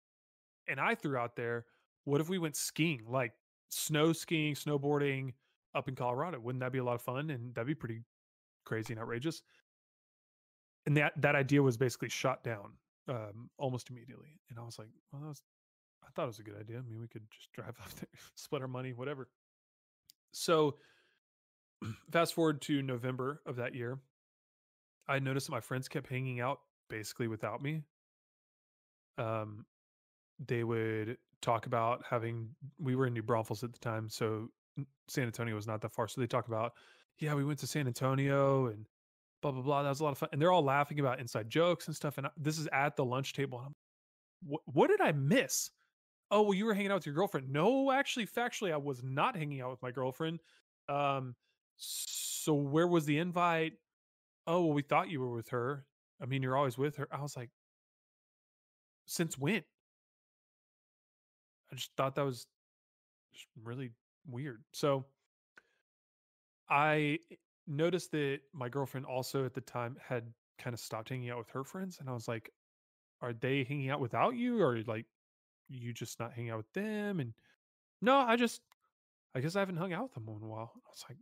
Speaker 2: And I threw out there, what if we went skiing? Like snow skiing, snowboarding up in Colorado. Wouldn't that be a lot of fun? And that'd be pretty crazy and outrageous. And that that idea was basically shot down um, almost immediately. And I was like, well, that was, I thought it was a good idea. I mean, we could just drive up there, split our money, whatever. So fast forward to November of that year, I noticed that my friends kept hanging out basically without me. Um, they would talk about having, we were in New Braunfels at the time. So San Antonio was not that far. So they talk about, yeah, we went to San Antonio and blah blah blah. That was a lot of fun, and they're all laughing about inside jokes and stuff. And I, this is at the lunch table. And I'm, what did I miss? Oh, well, you were hanging out with your girlfriend. No, actually, factually, I was not hanging out with my girlfriend. Um, so where was the invite? Oh, well, we thought you were with her. I mean, you're always with her. I was like, since when? I just thought that was just really weird. So I noticed that my girlfriend also at the time had kind of stopped hanging out with her friends, and I was like, "Are they hanging out without you, or like you just not hanging out with them?" And no, I just, I guess I haven't hung out with them in a while. I was like,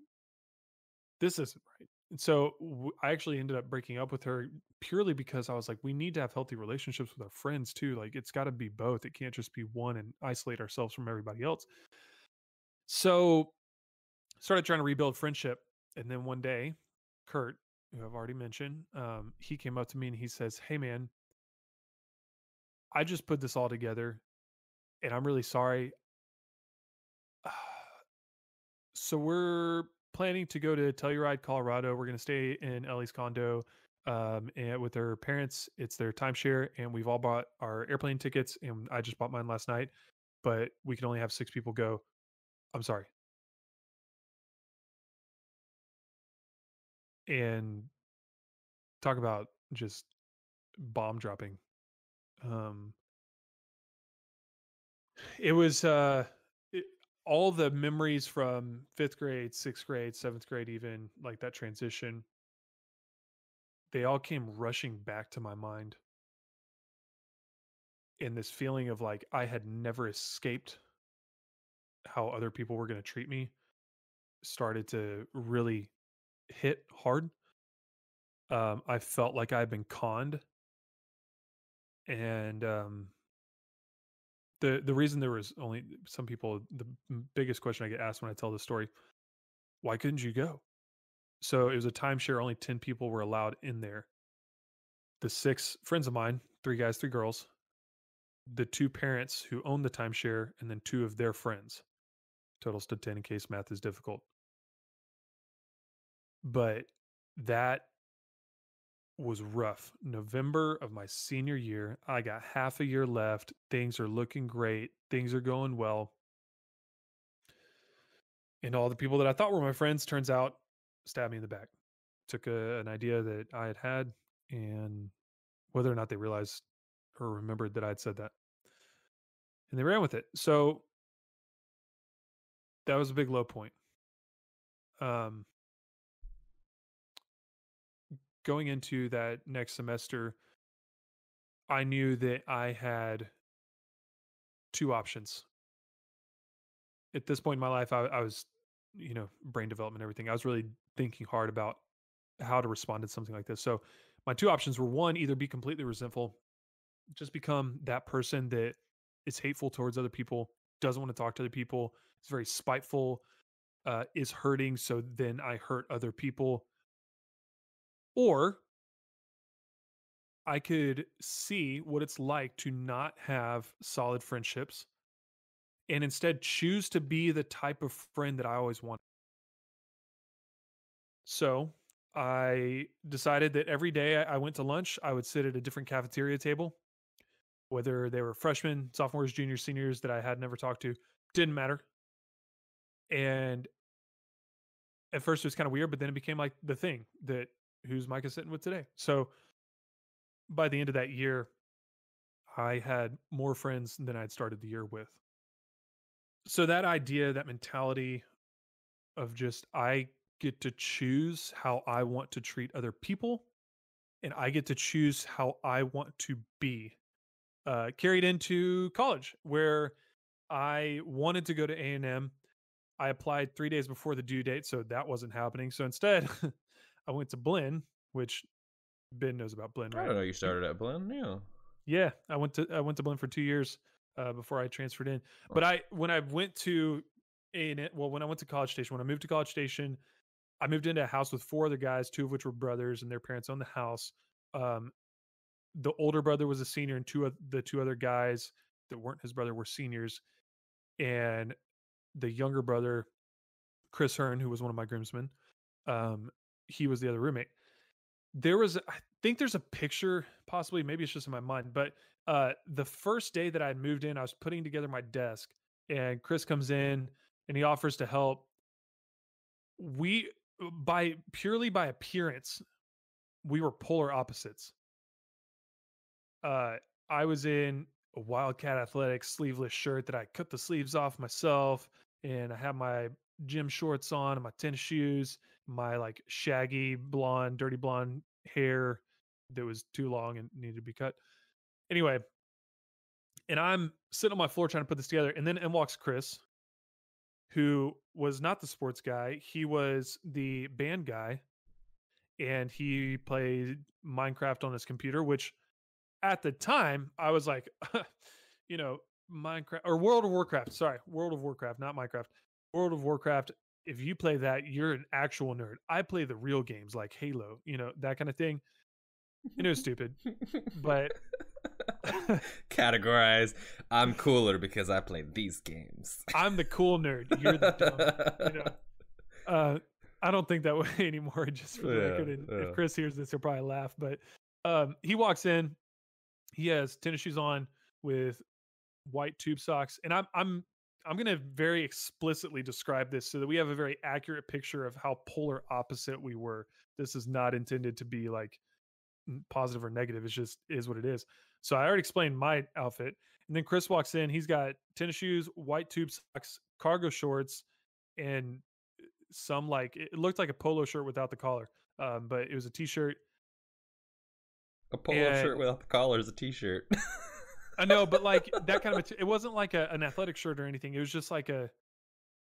Speaker 2: "This isn't right." And so w- I actually ended up breaking up with her purely because I was like, "We need to have healthy relationships with our friends too. Like, it's got to be both. It can't just be one and isolate ourselves from everybody else." So started trying to rebuild friendship and then one day, Kurt, who I've already mentioned, um, he came up to me and he says, Hey, man, I just put this all together and I'm really sorry. so we're planning to go to Telluride, Colorado. We're going to stay in Ellie's condo um, and with her parents. It's their timeshare, and we've all bought our airplane tickets. And I just bought mine last night, but we can only have six people go. I'm sorry, and talk about just bomb dropping. Um, it was uh, it, all the memories from fifth grade, sixth grade, seventh grade, even like that transition. They all came rushing back to my mind. In this feeling of like I had never escaped how other people were going to treat me started to really hit hard. Um, I felt like I've been conned, and um, the the reason there was only some people. The biggest question I get asked when I tell this story: Why couldn't you go? So it was a timeshare. Only ten people were allowed in there. The six friends of mine, three guys, three girls, the two parents who owned the timeshare, and then two of their friends. Totals to ten in case math is difficult but that was rough. November of my senior year, I got half a year left. Things are looking great, things are going well. And all the people that I thought were my friends turns out stabbed me in the back. Took a, an idea that I had had and whether or not they realized or remembered that I'd said that. And they ran with it. So that was a big low point. Um going into that next semester, I knew that I had two options. At this point in my life, I, I was, you know, brain development, everything. I was really thinking hard about how to respond to something like this. So my two options were one, either be completely resentful, just become that person that is hateful towards other people, doesn't want to talk to other people, is very spiteful, uh, is hurting. So then I hurt other people or I could see what it's like to not have solid friendships and instead choose to be the type of friend that I always wanted. So I decided that every day I went to lunch, I would sit at a different cafeteria table, whether they were freshmen, sophomores, juniors, seniors that I had never talked to, didn't matter. And at first it was kind of weird, but then it became like the thing that who's Micah sitting with today. So by the end of that year, I had more friends than I'd started the year with. So that idea, that mentality of just I get to choose how I want to treat other people and I get to choose how I want to be. Uh, carried into college where I wanted to go to A&M. I applied three days before the due date, so that wasn't happening. So instead, I went to Blinn, which Ben knows about Blinn, right? I don't know you
Speaker 1: started at Blinn, yeah.
Speaker 2: Yeah, I went to I went to Blinn for two years uh, before I transferred in. But I when I went to A and well, when I went to College Station, when I moved to College Station, I moved into a house with four other guys, two of which were brothers, and their parents owned the house. Um, the older brother was a senior, and two of the two other guys that weren't his brother were seniors, and the younger brother, Chris Hearn, who was one of my groomsmen, um, he was the other roommate. There was, I think there's a picture, possibly, maybe it's just in my mind, but uh, the first day that I moved in, I was putting together my desk, and Chris comes in and he offers to help. We, by purely by appearance, we were polar opposites. Uh, I was in a Wildcat athletic sleeveless shirt that I cut the sleeves off myself and I have my gym shorts on and my tennis shoes, my like shaggy blonde, dirty blonde hair that was too long and needed to be cut. Anyway, and I'm sitting on my floor trying to put this together. And then in walks Chris, who was not the sports guy. He was the band guy. And he played Minecraft on his computer, which at the time I was like, you know, Minecraft or World of Warcraft. Sorry, World of Warcraft, not Minecraft. World of Warcraft. If you play that, you're an actual nerd. I play the real games like Halo, you know, that kind of thing. It was stupid, but
Speaker 1: categorize. I'm cooler because I play these games. I'm
Speaker 2: the cool nerd. You're the
Speaker 1: dumb. You know?
Speaker 2: Uh, I don't think that way anymore. Just for the yeah, record, and yeah. if Chris hears this, he'll probably laugh. But um, he walks in. He has tennis shoes on with white tube socks, and I'm I'm I'm going to very explicitly describe this so that we have a very accurate picture of how polar opposite we were. This is not intended to be like positive or negative. It's just is what it is. So I already explained my outfit, and then Chris walks in. He's got tennis shoes, white tube socks, cargo shorts, and uh, some like it looked like a polo shirt without the collar, um, but it was a t-shirt.
Speaker 1: A polo and, shirt without the collar is a t-shirt.
Speaker 2: I know, but like that kind of a t- it wasn't like a, an athletic shirt or anything. It was just like a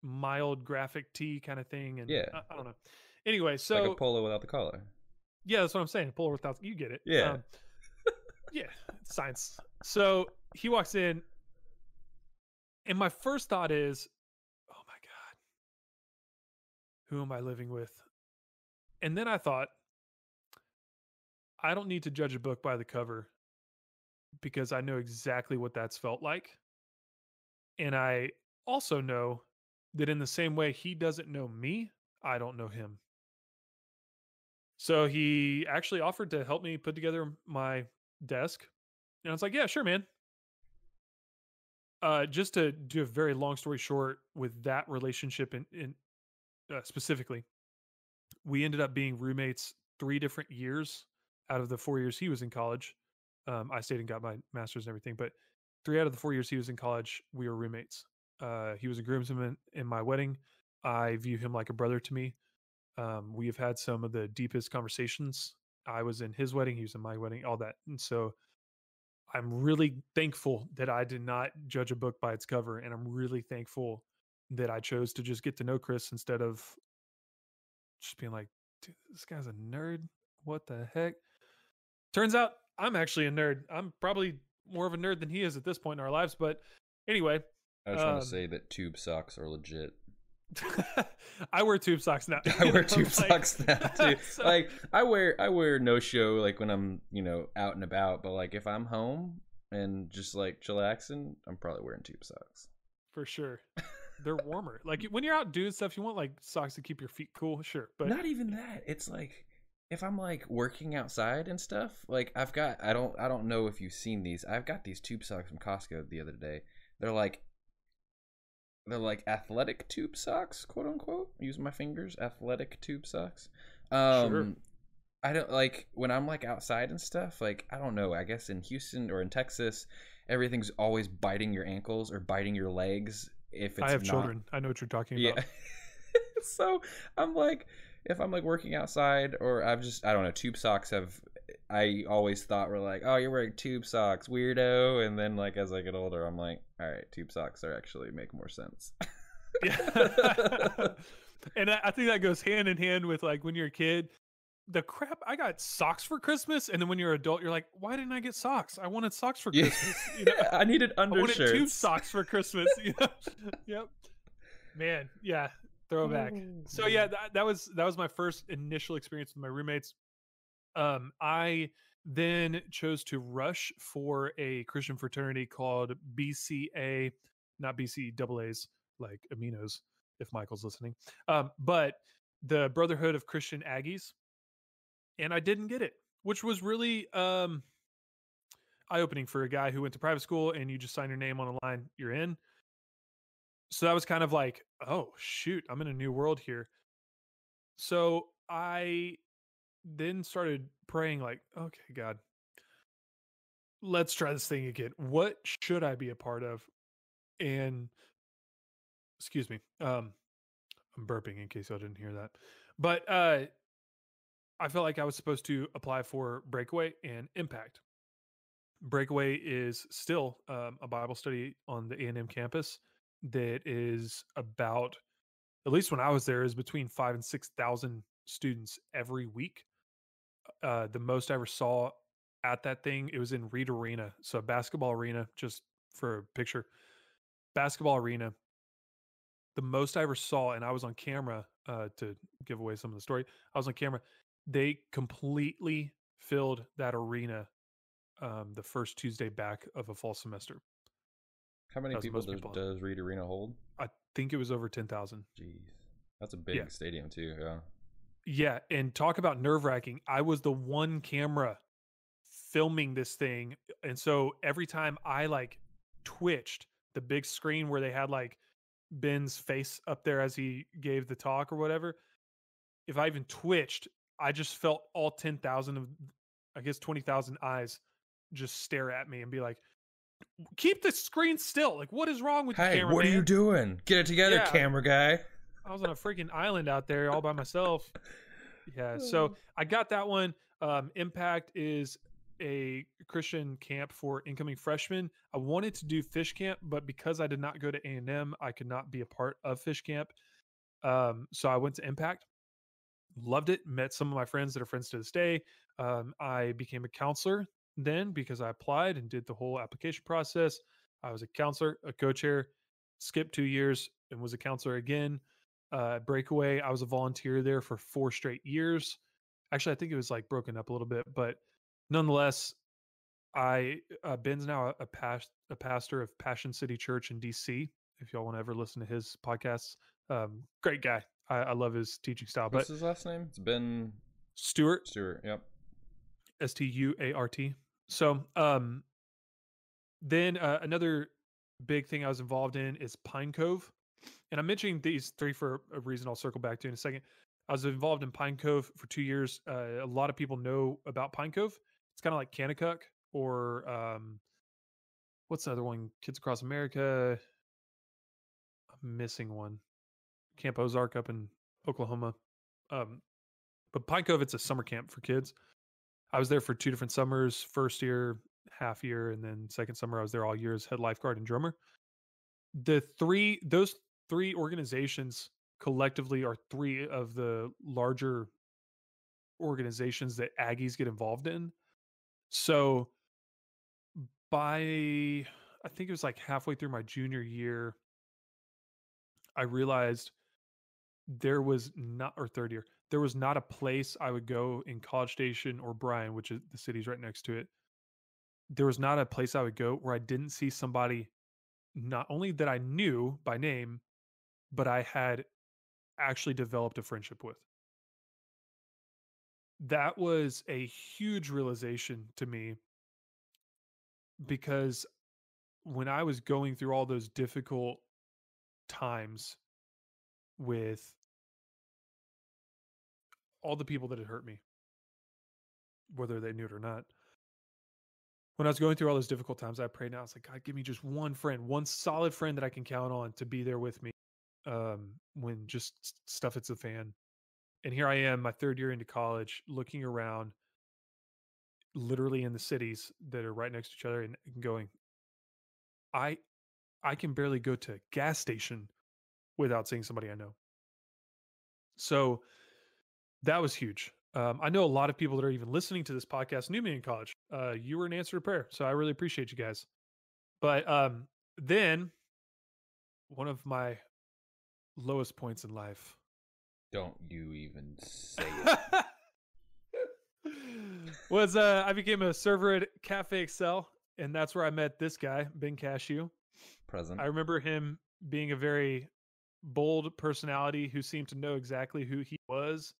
Speaker 2: mild graphic tee kind of thing. And yeah, I, I don't know. Anyway, so like a polo without the collar. Yeah, that's what I'm saying. Polo without you get it. Yeah, um, yeah, science. So he walks in, and my first thought is, "Oh my god, who am I living with?" And then I thought, I don't need to judge a book by the cover because I know exactly what that's felt like. And I also know that in the same way he doesn't know me, I don't know him. So he actually offered to help me put together my desk. And I was like, yeah, sure, man. Uh, just to do a very long story short with that relationship in, in uh, specifically, we ended up being roommates three different years out of the four years he was in college. Um, I stayed and got my master's and everything. But three out of the four years he was in college, we were roommates. Uh, he was a groomsman in, my wedding. I view him like a brother to me. Um, we have had some of the deepest conversations. I was in his wedding, he was in my wedding, all that. And so I'm really thankful that I did not judge a book by its cover. And I'm really thankful that I chose to just get to know Chris instead of just being like, dude, this guy's a nerd. What the heck? Turns out I'm actually a nerd. I'm probably more of a nerd than he is at this point in our lives. But anyway, I just um, want to
Speaker 1: say that tube socks are legit.
Speaker 2: I wear tube socks now. I wear tube
Speaker 1: like, socks now too. so, like I wear I wear no show like when I'm you know out and about, but like if I'm home and just like chillaxing, I'm probably wearing tube socks
Speaker 2: for sure. They're warmer. like when you're out doing stuff, you want like socks to keep your feet cool, sure. But not even that. It's like
Speaker 1: if I'm like working outside and stuff, like I've got I don't I don't know if you've seen these. I've got these tube socks from Costco the other day. They're like they're like athletic tube socks, quote unquote. Use my fingers, athletic tube socks. Um sure. I don't like when I'm like outside and stuff, like I don't know, I guess in Houston or in Texas, everything's always biting your ankles or biting your legs if it's I have not... children.
Speaker 2: I know what you're talking about. Yeah.
Speaker 1: so I'm like if I'm like working outside or I've just I don't know tube socks have I always thought were like oh you're wearing tube socks weirdo and then like as I get older I'm like all right tube socks are actually make more sense. yeah.
Speaker 2: and I think that goes hand in hand with like when you're a kid the crap I got socks for Christmas, and then when you're adult, you're like, why didn't I get socks? I wanted socks for Christmas. You know? I needed undershirts. I wanted tube socks for Christmas. You know? yep. Man, yeah, Throwback. So yeah, mm. that, that was that was my first initial experience with my roommates. Um, I then chose to rush for a Christian fraternity called BCA, not BCAAs like aminos, if Michael's listening, um, but the Brotherhood of Christian Aggies. And I didn't get it, which was really um, eye opening for a guy who went to private school and you just sign your name on a line, you're in. So that was kind of like oh shoot, I'm in a new world here. So I then started praying, like, okay, God, let's try this thing again. What should I be a part of? And excuse me, um, I'm burping in case y'all didn't hear that. But uh, I felt like I was supposed to apply for Breakaway and Impact. Breakaway is still um, a Bible study on the A&M campus that is about at least when I was there is between five and six thousand students every week. Uh, the most I ever saw at that thing it was in Reed Arena, so basketball arena. Just for a picture, basketball arena. The most I ever saw, and I was on camera uh, to give away some of the story. I was on camera. They completely filled that arena um, the first Tuesday back of a fall semester.
Speaker 1: How many people does, people does, Reed Arena hold? I think it was over 10,000. Jeez. That's a big yeah. stadium, too. Yeah.
Speaker 2: Yeah. And talk about nerve wracking. I was the one camera filming this thing. And so every time I like twitched the big screen where they had like Ben's face up there as he gave the talk or whatever, if I even twitched, I just felt all 10,000 of, I guess, 20,000 eyes just stare at me and be like, keep the screen still. Like, what is wrong with hey, you, camera? What man? are you doing? Get it together, yeah. camera guy. I was on a freaking island out there all by myself. Yeah, so I got that one. Um, Impact is a Christian camp for incoming freshmen. I wanted to do fish camp, but because I did not go to A and M, I could not be a part of fish camp. Um, so I went to Impact. Loved it. Met some of my friends that are friends to this day. Um, I became a counselor then because I applied and did the whole application process. I was a counselor, a co chair, skipped two years and was a counselor again. Uh, breakaway, I was a volunteer there for four straight years. Actually, I think it was like broken up a little bit, but nonetheless, I uh, Ben's now a, a, past, a pastor of Passion City Church in DC. If y'all want to ever listen to his podcasts, um, great guy. I, I, love his teaching style. What's but his last name?
Speaker 1: It's Ben Stewart. Stewart. Yep.
Speaker 2: S T U A R T. So, um, then uh, another big thing I was involved in is Pine Cove, and I'm mentioning these three for a reason. I'll circle back to in a second. I was involved in Pine Cove for two years. Uh, a lot of people know about Pine Cove. It's kind of like Kanakuk or um, what's the other one? Kids Across America. I'm missing one. Camp Ozark up in Oklahoma. Um, but Pine Cove, it's a summer camp for kids. I was there for two different summers. First year, half year, and then second summer I was there all year as head lifeguard and drummer. The three those three organizations collectively are three of the larger organizations that Aggies get involved in. So by I think it was like halfway through my junior year, I realized there was not or third year there was not a place I would go in College Station or Bryan, which is the city's right next to it. There was not a place I would go where I didn't see somebody not only that I knew by name, but I had actually developed a friendship with. That was a huge realization to me because when I was going through all those difficult times with all the people that had hurt me, whether they knew it or not. When I was going through all those difficult times, I prayed. Now I was like, God, give me just one friend, one solid friend that I can count on to be there with me um, when just stuff hits the fan. And here I am, my third year into college, looking around, literally in the cities that are right next to each other, and going, I, I can barely go to gas station without seeing somebody I know. So that was huge. Um, I know a lot of people that are even listening to this podcast knew me in college. Uh, you were an answer to prayer, so I really appreciate you guys. But um, then one of my lowest points in
Speaker 1: life. Don't you even say it.
Speaker 2: was uh, I became a server at Cafe Excel, and that's where I met this guy, Ben Cashew. Present. I remember him being a very bold personality who seemed to know exactly who he was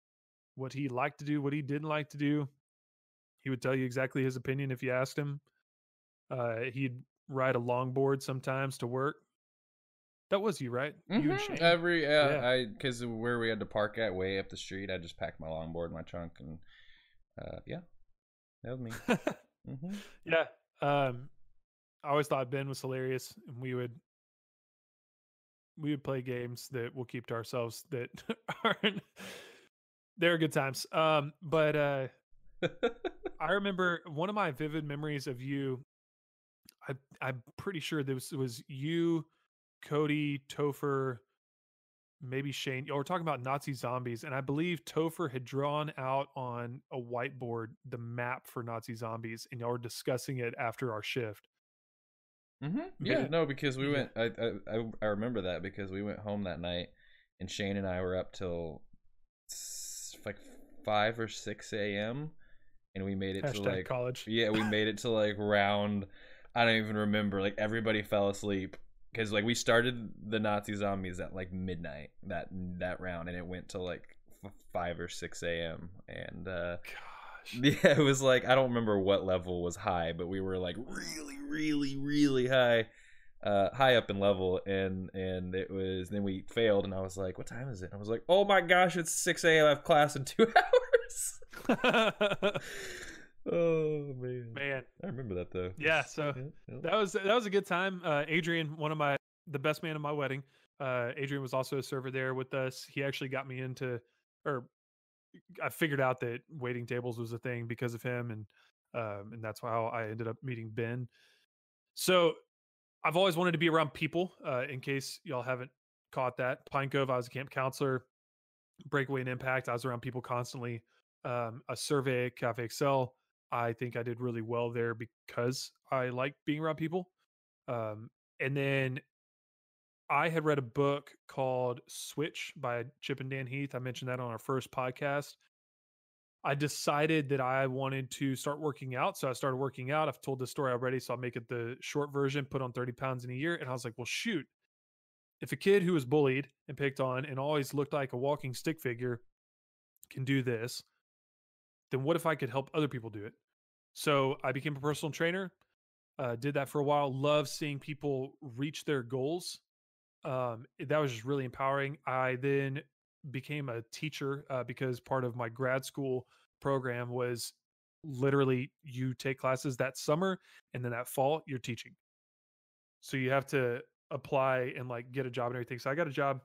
Speaker 2: what he liked to do, what he didn't like to do. He would tell you exactly his opinion if you asked him. Uh, he'd ride a longboard sometimes to work. That was you, right? Mm-hmm. You and mm-hmm. Shane. Every uh, yeah,
Speaker 1: I because where we had to park at way up the street, I just packed my longboard in my trunk and uh, yeah, that was me. mm-hmm. Yeah, um, I always thought Ben was
Speaker 2: hilarious, and we would we would play games that we'll keep to ourselves that aren't there are good times. Um, but uh, I remember one of my vivid memories of you. I, I'm pretty sure this was you, Cody, Topher, maybe Shane. Y'all were talking about Nazi zombies, and I believe Topher had drawn out on a whiteboard the map for Nazi zombies, and y'all were discussing it after our shift. Mm-hmm.
Speaker 1: Yeah, yeah, no, because we went. I, I I remember that because we went home that night, and Shane and I were up till like five or six a.m. and we made it Hashtag to like college. Yeah, we made it to like round. I don't even remember. Like everybody fell asleep because like we started the Nazi zombies at like midnight that that round, and it went to like f- five or six a.m. and. uh Gosh. yeah, it was like I don't remember what level was high, but we were like really, really, really high uh, high up in level, and and it was then we failed, and I was like, "What time is it?" And I was like, "Oh my gosh, it's six a.m. I have class in two hours." oh man, man, I remember that though. Yeah, so yeah. that
Speaker 2: was that was a good time. Uh, Adrian, one of my the best man of my wedding. Uh, Adrian was also a server there with us. He actually got me into, or I figured out that waiting tables was a thing because of him, and um, and that's how I ended up meeting Ben. So I've always wanted to be around people. Uh, in case y'all haven't caught that, Pine Cove, I was a camp counselor. Breakaway and Impact, I was around people constantly. Um, a survey Cafe Excel, I think I did really well there because I like being around people. Um, and then I had read a book called Switch by Chip and Dan Heath. I mentioned that on our first podcast. I decided that I wanted to start working out. So I started working out. I've told this story already. So I'll make it the short version, put on 30 pounds in a year. And I was like, well, shoot. If a kid who was bullied and picked on and always looked like a walking stick figure can do this, then what if I could help other people do it? So I became a personal trainer, uh, did that for a while, love seeing people reach their goals. Um, that was just really empowering. I then became a teacher uh, because part of my grad school program was literally you take classes that summer and then that fall you're teaching. So you have to apply and like get a job and everything. So I got a job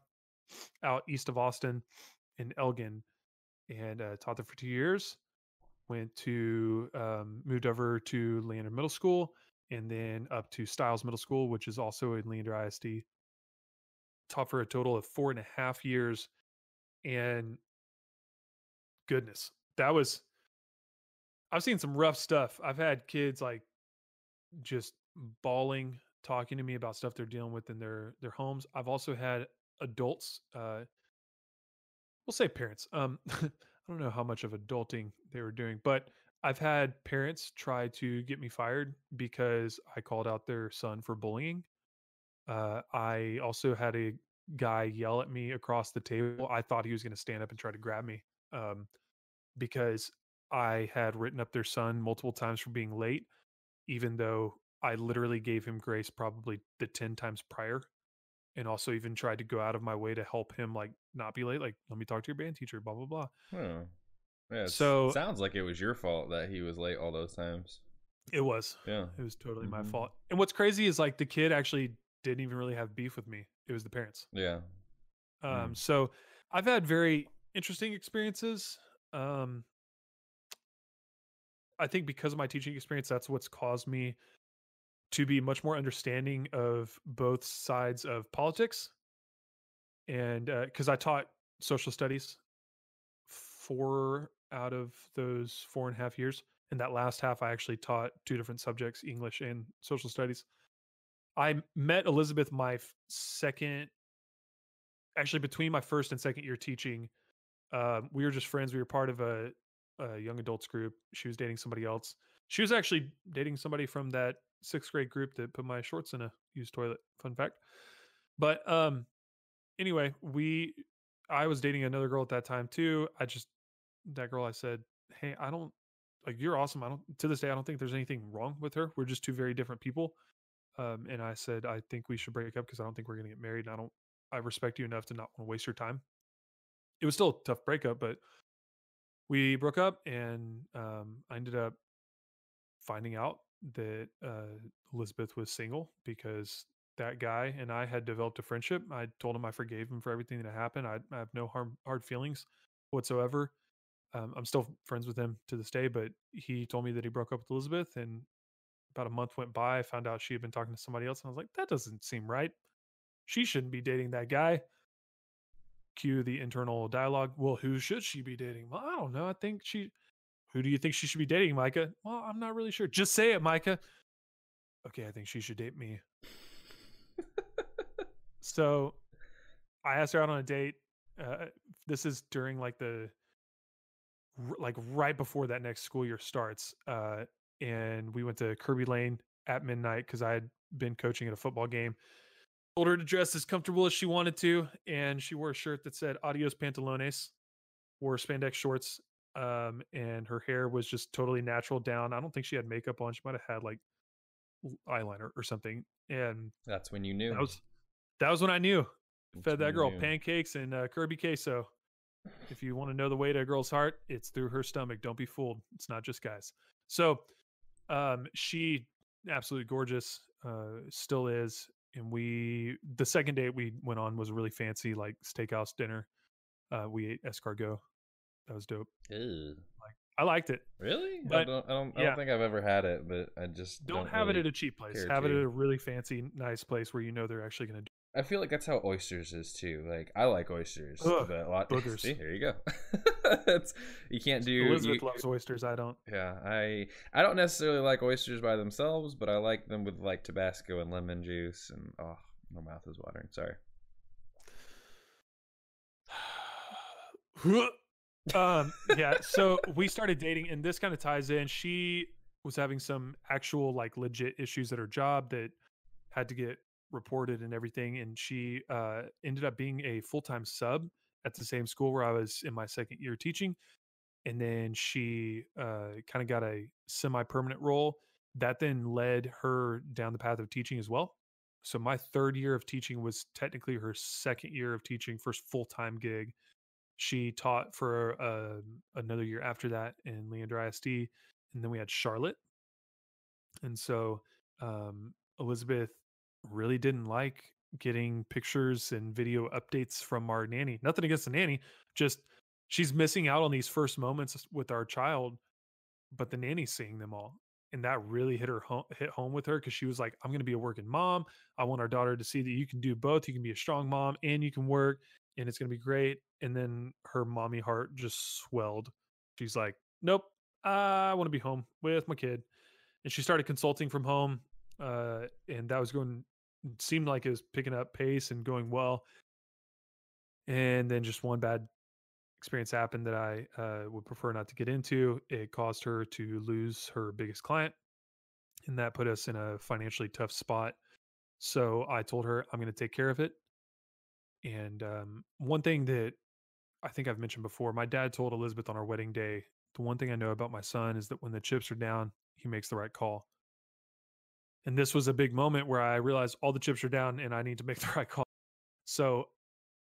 Speaker 2: out east of Austin in Elgin and uh, taught there for two years. Went to um, moved over to Leander Middle School and then up to Styles Middle School, which is also in Leander ISD. Taught for a total of four and a half years and goodness, that was I've seen some rough stuff. I've had kids like just bawling, talking to me about stuff they're dealing with in their their homes. I've also had adults, uh, we'll say parents. Um, I don't know how much of adulting they were doing, but I've had parents try to get me fired because I called out their son for bullying. Uh, I also had a guy yell at me across the table, I thought he was going to stand up and try to grab me um, because I had written up their son multiple times for being late, even though I literally gave him grace probably the 10 times prior. And also even tried to go out of my way to help him like not be late. Like, let me talk to your band teacher, blah, blah, blah.
Speaker 1: Hmm. Yeah, so sounds like it was your fault that he was late all those times. It was. Yeah. It was totally mm-hmm. my fault.
Speaker 2: And what's crazy is like the kid actually didn't even really have beef with me it was the parents.
Speaker 1: Yeah. Um, mm. So
Speaker 2: I've had very interesting experiences. Um, I think because of my teaching experience, that's what's caused me to be much more understanding of both sides of politics. And because uh, I taught social studies four out of those four and a half years. And that last half, I actually taught two different subjects English and social studies. I met Elizabeth my second, actually between my first and second year teaching. Uh, we were just friends. We were part of a, a, young adults group. She was dating somebody else. She was actually dating somebody from that sixth grade group that put my shorts in a used toilet. Fun fact. But um, anyway, we I was dating another girl at that time too. I just that girl I said, "Hey, I don't like you're awesome. I don't to this day I don't think there's anything wrong with her. We're just two very different people." um, and I said, I think we should break up because I don't think we're going to get married. And I don't, I respect you enough to not want to waste your time. It was still a tough breakup, but we broke up and um, I ended up finding out that uh, Elizabeth was single because that guy and I had developed a friendship. I told him I forgave him for everything that happened. I, I have no harm, hard feelings whatsoever. Um, I'm still friends with him to this day, but he told me that he broke up with Elizabeth, and about a month went by. I found out she had been talking to somebody else, and I was like, that doesn't seem right. She shouldn't be dating that guy. Cue the internal dialogue. Well, who should she be dating? Well, I don't know. I think she. Who do you think she should be dating, Micah? Well, I'm not really sure. Just say it, Micah. Okay, I think she should date me. so I asked her out on a date. Uh, this is during like the like right before that next school year starts. Uh, and we went to Kirby Lane at midnight because I had been coaching at a football game. Told her to dress as comfortable as she wanted to, and she wore a shirt that said "Adios Pantalones," wore spandex shorts, um, and her hair was just totally natural down. I don't think she had makeup on. She might have had like eyeliner or something.
Speaker 1: And that's when you knew. That was
Speaker 2: that was when I knew. That's Fed that girl knew. pancakes and uh, Kirby queso. If you want to know the way to a girl's heart, it's through her stomach. Don't be fooled. It's not just guys. So um, she absolutely gorgeous, uh, still is. And we the second date we went on was really fancy, like steakhouse dinner. Uh, we ate escargot. That was dope.
Speaker 1: Like, I liked it. Really? But, I don't. I don't, yeah. don't think I've ever had it, but I just don't, don't have really it at a cheap place. Have to. it at a
Speaker 2: really fancy, nice place where you know they're actually going to. do
Speaker 1: I feel like that's how oysters is too. Like I like oysters, Ugh, but a lot. Boogers. See, here you go. you can't do. Elizabeth you, loves
Speaker 2: oysters. I don't.
Speaker 1: Yeah, I I don't necessarily like oysters by themselves, but I like them with like Tabasco and lemon juice, and oh, my mouth is watering. Sorry.
Speaker 2: um, yeah. So we started dating, and this kind of ties in. She was having some actual like legit issues at her job that had to get reported and everything and she uh ended up being a full-time sub at the same school where I was in my second year teaching. And then she uh, kind of got a semi permanent role that then led her down the path of teaching as well. So my third year of teaching was technically her second year of teaching, first full time gig. She taught for uh, another year after that in Leander ISD, and then we had Charlotte. And so um, Elizabeth really didn't like getting pictures and video updates from our nanny. Nothing against the nanny, just she's missing out on these first moments with our child, but the nanny's seeing them all. And that really hit her home, hit home with her because she was like, "I'm going to be a working mom. I want our daughter to see that you can do both. You can be a strong mom and you can work, and it's going to be great." And then her mommy heart just swelled. She's like, "Nope, I want to be home with my kid," and she started consulting from home, uh, and that was going seemed like it was picking up pace and going well. And then just one bad experience happened that I uh, would prefer not to get into. It caused her to lose her biggest client, and that put us in a financially tough spot. So I told her I'm going to take care of it. And um, one thing that I think I've mentioned before, my dad told Elizabeth on our wedding day the one thing I know about my son is that when the chips are down, he makes the right call. And this was a big moment where I realized all the chips are down and I need to make the right call. So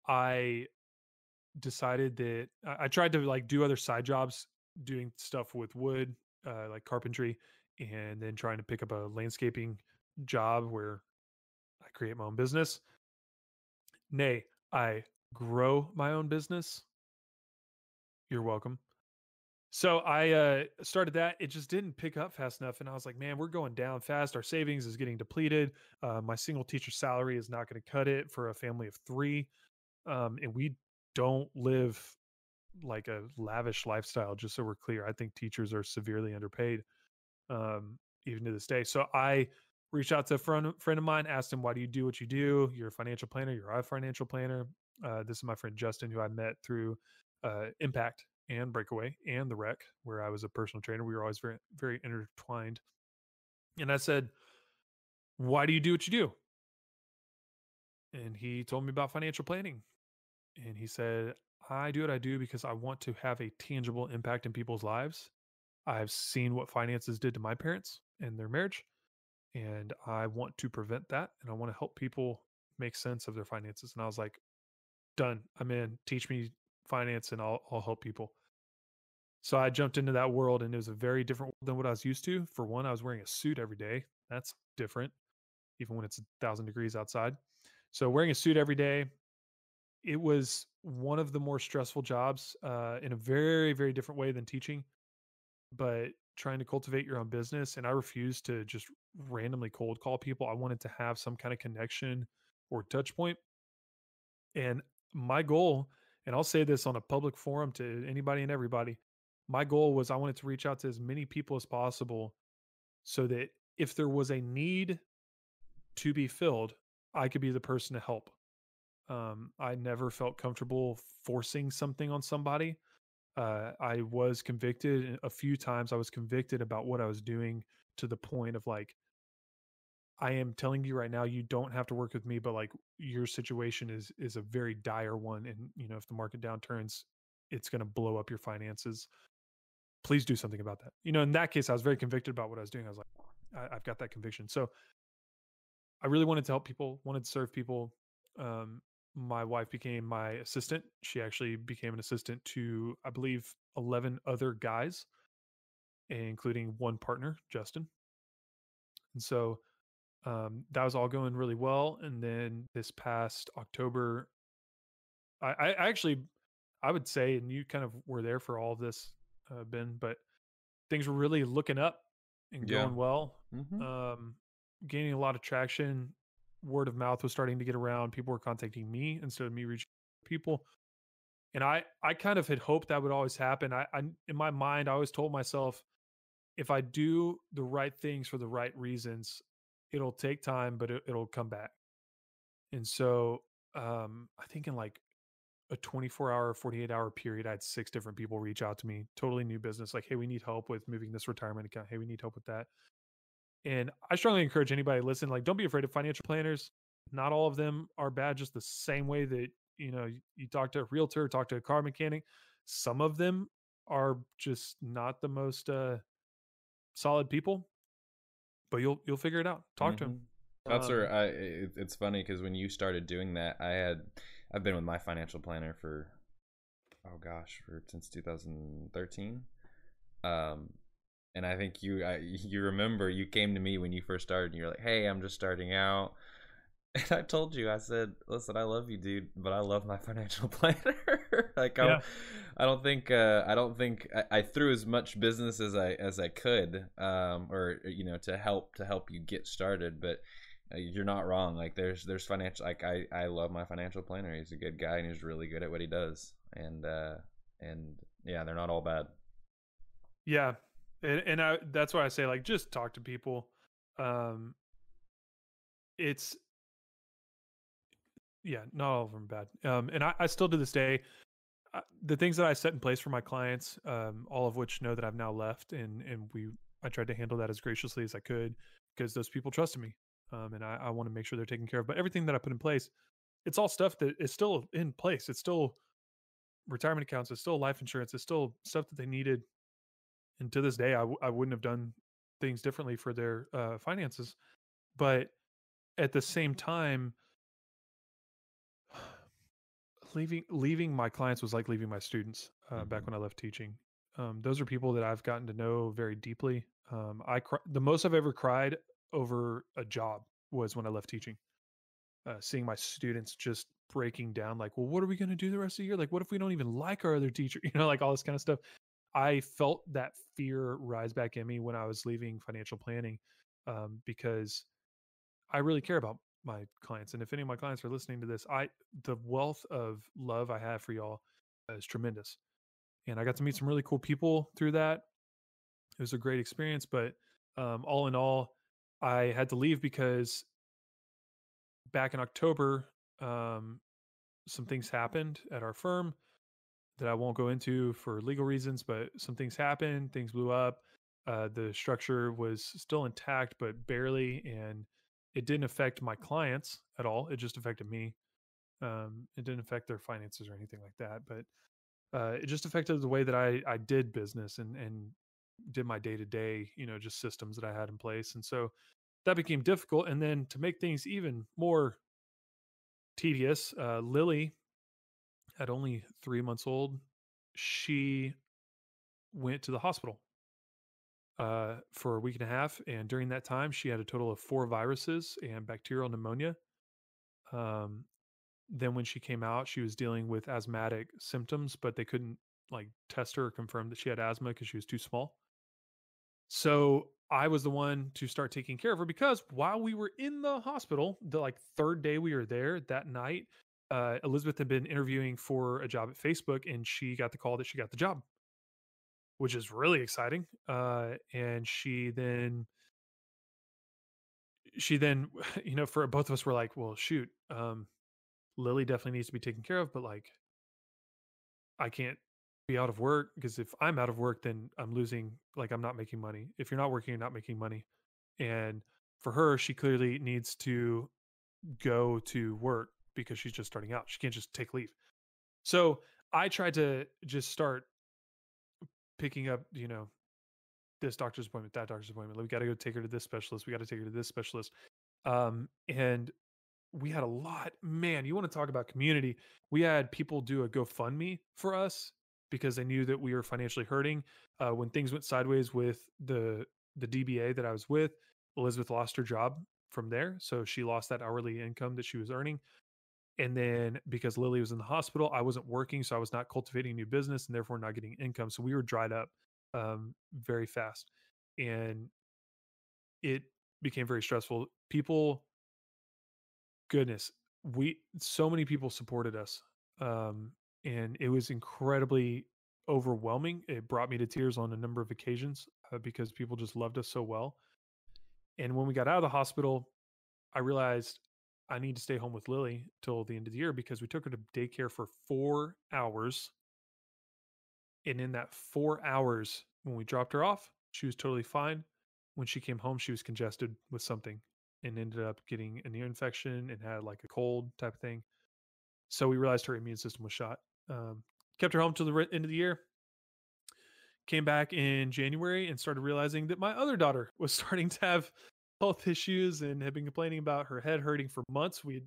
Speaker 2: I decided that I tried to like do other side jobs, doing stuff with wood, uh, like carpentry, and then trying to pick up a landscaping job where I create my own business. Nay, I grow my own business. You're welcome. So I uh, started that. It just didn't pick up fast enough, and I was like, "Man, we're going down fast. Our savings is getting depleted. Uh, my single teacher salary is not going to cut it for a family of three, um, and we don't live like a lavish lifestyle. Just so we're clear, I think teachers are severely underpaid, um, even to this day. So I reached out to a friend, friend of mine, asked him, "Why do you do what you do? You're a financial planner. You're a financial planner." Uh, this is my friend Justin, who I met through uh, Impact and Breakaway and the wreck, where I was a personal trainer. We were always very, very intertwined. And I said, Why do you do what you do? And he told me about financial planning. And he said, I do what I do because I want to have a tangible impact in people's lives. I've seen what finances did to my parents and their marriage. And I want to prevent that. And I want to help people make sense of their finances. And I was like, done. I'm in. Teach me finance and I'll, I'll help people. So I jumped into that world and it was a very different than what I was used to. For one, I was wearing a suit every day. That's different, even when it's a thousand degrees outside. So wearing a suit every day, it was one of the more stressful jobs uh, in a very, very different way than teaching. But trying to cultivate your own business, and I refused to just randomly cold call people. I wanted to have some kind of connection or touch point. And my goal, and I'll say this on a public forum to anybody and everybody, my goal was I wanted to reach out to as many people as possible so that if there was a need to be filled, I could be the person to help. Um, I never felt comfortable forcing something on somebody. Uh, I was convicted a few times. I was convicted about what I was doing to the point of like, I am telling you right now, you don't have to work with me, but like your situation is is a very dire one, and you know if the market downturns, it's going to blow up your finances please do something about that. You know, in that case, I was very convicted about what I was doing. I was like, I, have got that conviction. So I really wanted to help people, wanted to serve people. Um, my wife became my assistant. She actually became an assistant to, I believe, 11 other guys, including one partner, Justin. And so um, that was all going really well. And then this past October, I, I actually, I would say, and you kind of were there for all of this uh, been, but things were really looking up and yeah. going well. Mm-hmm. Um, gaining a lot of traction. Word of mouth was starting to get around. People were contacting me instead of me reaching people. And I, I kind of had hoped that would always happen. I, I, in my mind, I always told myself, if I do the right things for the right reasons, it'll take time, but it, will come back. And so, um, I think in like a 24 hour, 48 hour period, I had six different people reach out to me, totally new business, like, hey, we need help with moving this retirement account. Hey, we need help with that. And I strongly encourage anybody listen, like, don't be afraid of financial planners. Not all of them are bad, just the same way that, you know, you, you talk to a realtor, talk to a car mechanic. Some of them are just not the most uh, solid people, but you'll, you'll figure it out. Talk mm-hmm. to them. That's um,
Speaker 1: I, it, it's funny because when you started doing that, I had, I've been with my financial planner for oh gosh, for since 2013. Um, and I think you I, you remember you came to me when you first started. and You're like, hey, I'm just starting out. And I told you, I said, listen, I love you, dude, but I love my financial planner. like, I'm, yeah. I don't think, uh, I don't think I, I, threw as much business as I as I could, um, or you know, to help to help you get started. But uh, you're not wrong. Like there's there's financial like I I love my financial planner. He's a good guy and he's really good at what he does. And uh and yeah, they're not all bad. Yeah. And and I
Speaker 2: that's why I say like just talk to people. Um it's yeah, not all of them bad. Um and I, I still to this day I, uh, the things that I set in place for my clients, um, all of which know that I've now left, and and we I tried to handle that as graciously as I could because those people trusted me um, and I, I want to make sure they're taken care of. But everything that I put in place, it's all stuff that is still in place. It's still retirement accounts. It's still life insurance. It's still stuff that they needed. And to this day, I w- I wouldn't have done things differently for their uh, finances. But at the same time, leaving leaving my clients was like leaving my students uh, mm-hmm. back when I left teaching. Um, those are people that I've gotten to know very deeply. Um, I the most I've ever cried over a job was when I left teaching. Uh, seeing my students just breaking down, like, well, what are we going to do the rest of the year? Like, what if we don't even like our other teacher? You know, like all this kind of stuff. I felt that fear rise back in me when I was leaving financial planning um, because I really care about my clients. And if any of my clients are listening to this, I the wealth of love I have for y'all is tremendous. And I got to meet some really cool people through that. It was a great experience, but um, all in all, I had to leave because back in October, um, some things happened at our firm that I won't go into for legal reasons, but some things happened, things blew up. Uh, the structure was still intact, but barely, and it didn't affect my clients at all. It just affected me. Um, it didn't affect their finances or anything like that, but uh, it just affected the way that I I did business and and did my day to day, you know, just systems that I had in place. And so that became difficult. And then to make things even more tedious, uh, Lily, at only three months old, she went to the hospital uh, for a week and a half. And during that time, she had a total of four viruses and bacterial pneumonia. Um, then when she came out, she was dealing with asthmatic symptoms, but they couldn't like test her or confirm that she had asthma because she was too small. So I was the one to start taking care of her because while we were in the hospital, the like third day we were there that night, uh, Elizabeth had been interviewing for a job at Facebook and she got the call that she got the job, which is really exciting. Uh, and she then, she then, you know, for both of us were like, well, shoot, um, Lily definitely needs to be taken care of, but like, I can't be out of work because if I'm out of work, then I'm losing, like, I'm not making money. If you're not working, you're not making money. And for her, she clearly needs to go to work because she's just starting out. She can't just take leave. So I tried to just start picking up, you know, this doctor's appointment, that doctor's appointment. We got to go take her to this specialist. We got to take her to this specialist. Um, and we had a lot, man, you want to talk about community. We had people do a GoFundMe for us because they knew that we were financially hurting. Uh, when things went sideways with the the DBA that I was with, Elizabeth lost her job from there, so she lost that hourly income that she was earning. And then because Lily was in the hospital, I wasn't working, so I was not cultivating new business and therefore not getting income. So we were dried up um, very fast, and it became very stressful. People, goodness, we so many people supported us. Um, and it was incredibly overwhelming. It brought me to tears on a number of occasions uh, because people just loved us so well. And when we got out of the hospital, I realized I need to stay home with Lily till the end of the year because we took her to daycare for four hours. And in that four hours, when we dropped her off, she was totally fine. When she came home, she was congested with something and ended up getting an ear infection and had like a cold type of thing. So we realized her immune system was shot. Um, kept her home till the end of the year. Came back in January and started realizing that my other daughter was starting to have health issues and had been complaining about her head hurting for months. We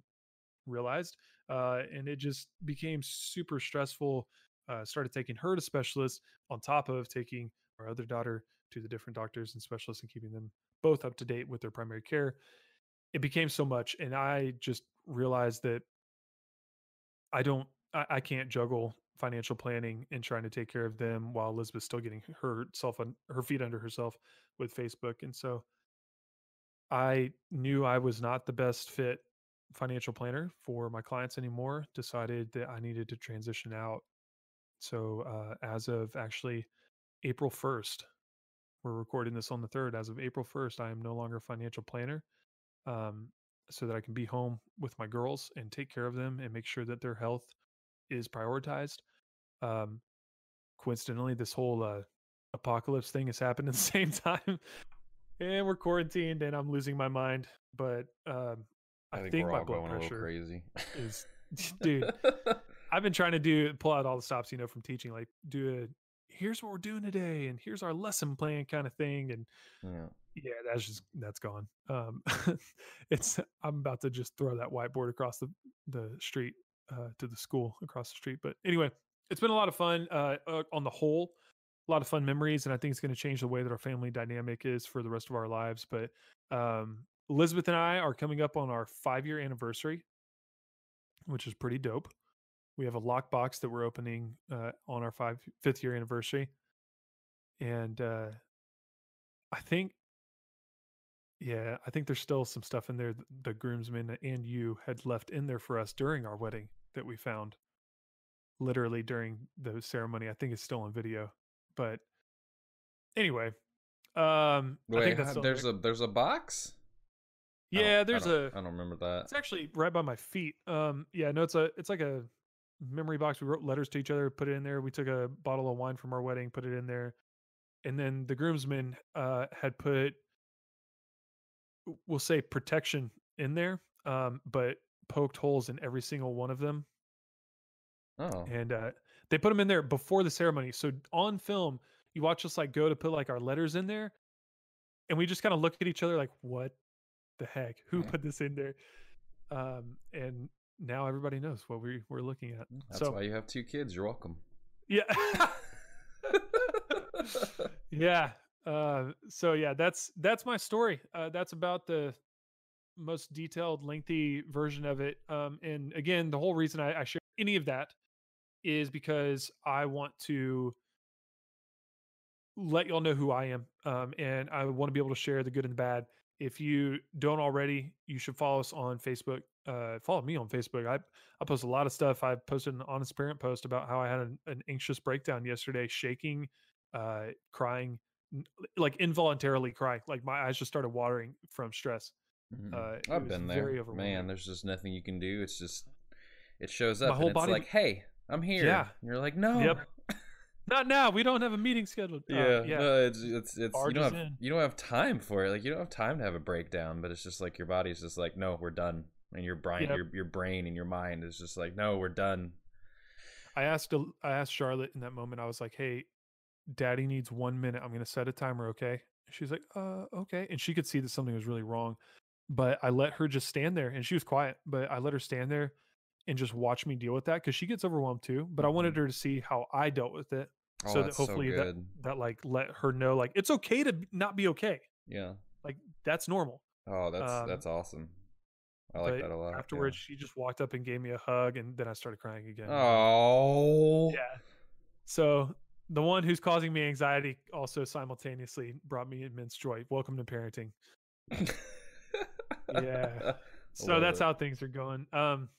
Speaker 2: realized, uh, and it just became super stressful. Uh, started taking her to specialists on top of taking our other daughter to the different doctors and specialists and keeping them both up to date with their primary care. It became so much, and I just realized that I don't I, I can't juggle financial planning and trying to take care of them while Elizabeth's still getting herself on her feet under herself with Facebook. And so I knew I was not the best fit financial planner for my clients anymore, decided that I needed to transition out. So uh, as of actually April 1st, we're recording this on the 3rd. As of April 1st, I am no longer a financial planner. Um, so that I can be home with my girls and take care of them and make sure that their health is prioritized. Um, coincidentally, this whole uh, apocalypse thing has happened at the same time, and we're quarantined, and I'm losing my mind. But um, I, I think, think my blood pressure crazy. is, dude. I've been trying to do pull out all the stops, you know, from teaching, like do a here's what we're doing today, and here's our lesson plan kind of thing, and yeah yeah that's just that's gone um it's i'm about to just throw that whiteboard across the the street uh, to the school across the street. But anyway, it's been a lot of fun uh, uh, on the whole, a lot of fun memories, and I think it's going to change the way that our family dynamic is for the rest of our lives. But um, Elizabeth and I are coming up on our five year anniversary, which is pretty dope. We have a lockbox that we're opening uh, on our five fifth year anniversary, and uh, I think yeah, I think there's still some stuff in there that the groomsmen and you had left in there for us during our wedding that we found literally during the ceremony. I think it's still on video. But anyway, um
Speaker 1: Wait, there's there. a there's a box? Yeah, there's I a I don't remember that. It's
Speaker 2: actually right by my feet. Um yeah, no it's a it's like a memory box. We wrote letters to each other, put it in there. We took a bottle of wine from our wedding, put it in there. And then the groomsmen uh had put we'll say protection in there, um, but poked holes in every single one of them. Oh. And uh, they put them in there before the ceremony. So on film, you watch us like go to put like our letters in there, and we just kind of look at each other like, "What the heck? Who put this in there?" Um, and now everybody knows what we we're looking at. Mm, that's so, why
Speaker 1: you have two kids. You're welcome.
Speaker 2: Yeah. yeah. Uh, so yeah, that's that's my story. Uh, that's about the most detailed, lengthy version of it. Um, and again, the whole reason I, I share any of that is because I want to let y'all know who I am. Um, and I want to be able to share the good and the bad. If you don't already, you should follow us on Facebook. Uh, follow me on Facebook. I, I post a lot of stuff. I posted an honest parent post about how I had an, an anxious breakdown yesterday, shaking, uh, crying, like involuntarily cry. Like my eyes just started watering from stress. Mm-hmm. Uh, I've been there. Man,
Speaker 1: there's just nothing you can do. It's just it shows up. My whole body like, hey, I'm here. Yeah, and you're like, no. Yep.
Speaker 2: Not now. We don't have a meeting scheduled. Uh, yeah, yeah. No, it's it's, it's you don't have
Speaker 1: you don't have time for it. Like you don't have time to have a breakdown. But it's just like your body's just like, no, we're done. And your brain, yep. your your brain, and your mind is just like, no, we're done. I asked I asked
Speaker 2: Charlotte in that moment. I was like, "Hey, Daddy needs one minute. I'm gonna set a timer, okay? She's like, uh, okay. And she could see that something was really wrong. But I let her just stand there and she was quiet, but I let her stand there and just watch me deal with that because she gets overwhelmed too. But I wanted mm-hmm. her to see how I dealt with it. Oh, so that hopefully so that that like let her know like it's okay to not be okay. Yeah. Like that's normal. Oh, that's um, that's
Speaker 1: awesome. I like that a lot. Afterwards,
Speaker 2: yeah. she just walked up and gave me a hug, and then I started crying again. Oh, yeah. So the one who's causing me anxiety also simultaneously brought me immense joy. Welcome to parenting. yeah. So that's it. how things are going. Um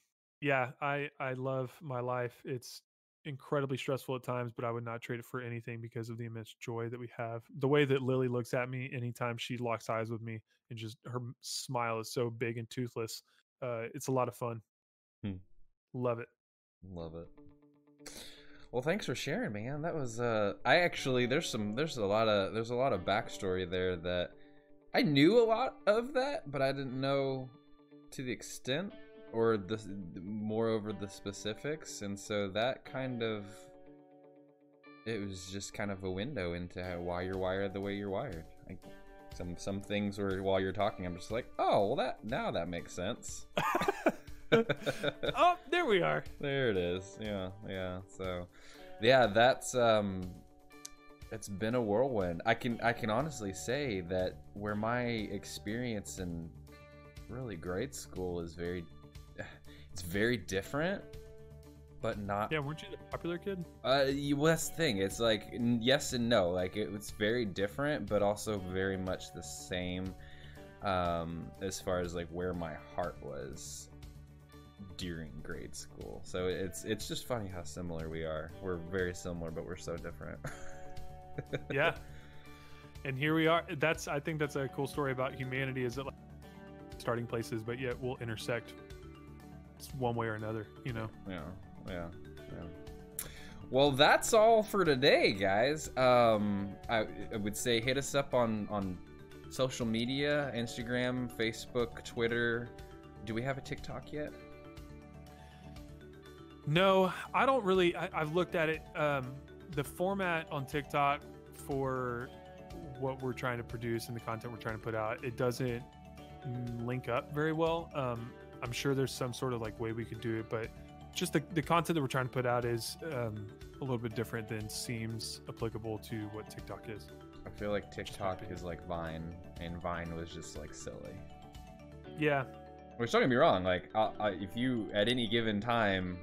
Speaker 2: yeah, I I love my life. It's incredibly stressful at times, but I would not trade it for anything because of the immense joy that we have. The way that Lily looks at me anytime she locks eyes with me and just her smile is so big and toothless. Uh it's a lot of fun. Hmm. Love it.
Speaker 1: Love it. Well, thanks for sharing, man. That was uh I actually there's some there's a lot of there's a lot of backstory there that I knew a lot of that, but I didn't know to the extent or the more over the specifics, and so that kind of it was just kind of a window into how, why you're wired the way you're wired. Like some some things were while you're talking, I'm just like, oh well, that now that makes sense. oh, there we are. There it is. Yeah, yeah. So, yeah, that's um, it's been a whirlwind. I can I can honestly say that where my experience in really grade school is very, it's very different but not. Yeah, weren't you the popular kid? Uh, well, that's the thing. It's like yes and no. Like it, it's very different, but also very much the same. Um, as far as like where my heart was, during grade school. So it's it's just funny how similar we are. We're very similar, but we're so different. yeah. And here we are.
Speaker 2: That's I think that's a cool story about humanity is that like starting places, but yet we'll intersect
Speaker 1: one way or another, you know. Yeah. Yeah. Yeah. Well, that's all for today, guys. Um, I, I would say hit us up on on social media, Instagram, Facebook, Twitter. Do we have a TikTok yet? No, I don't really. I, have looked at it.
Speaker 2: Um, the format on TikTok for what we're trying to produce and the content we're trying to put out, it doesn't link up very well. Um, I'm sure there's some sort of like way we could do it, but just the, the content that we're trying to put out is um, a little bit different than seems applicable to what TikTok is.
Speaker 1: I feel like TikTok is like Vine, and Vine was just like silly. Yeah. Which don't get me wrong, like I, I, if you at any given time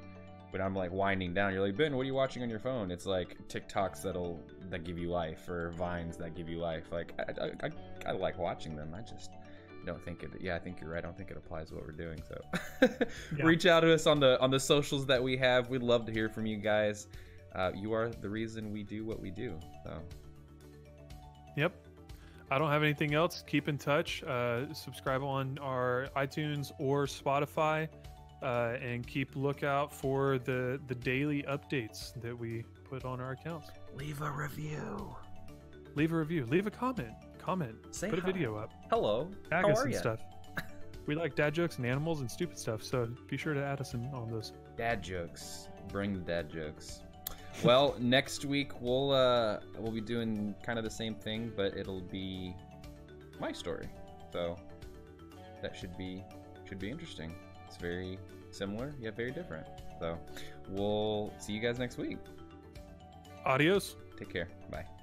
Speaker 1: when I'm like winding down, you're like, Ben, what are you watching on your phone? It's like TikToks that'll that give you life or vines that give you life. Like I, I, I, I like watching them. I just don't think it. Yeah, I think you're right. I don't think it applies to what we're doing. So yeah. reach out to us on the on the socials that we have. We'd love to hear from you guys. Uh, you are the reason we do what we do. So. Yep. I don't
Speaker 2: have anything else. Keep in touch. Uh, subscribe on our iTunes or Spotify uh, and keep lookout for the the daily updates that we put on our accounts.
Speaker 1: Leave a review.
Speaker 2: Leave a review. Leave a comment. Comment.
Speaker 1: Say put hi. a video up. Hello. Tag How us and ya? stuff.
Speaker 2: we like dad jokes and animals and stupid stuff, so be sure to add us in on those.
Speaker 1: Dad jokes. Bring the dad jokes. well, next week we'll uh we'll be doing kind of the same thing, but it'll be my story. So that should be should be interesting. It's very similar yet very different. So we'll see you guys next week. Adios. Take care. Bye.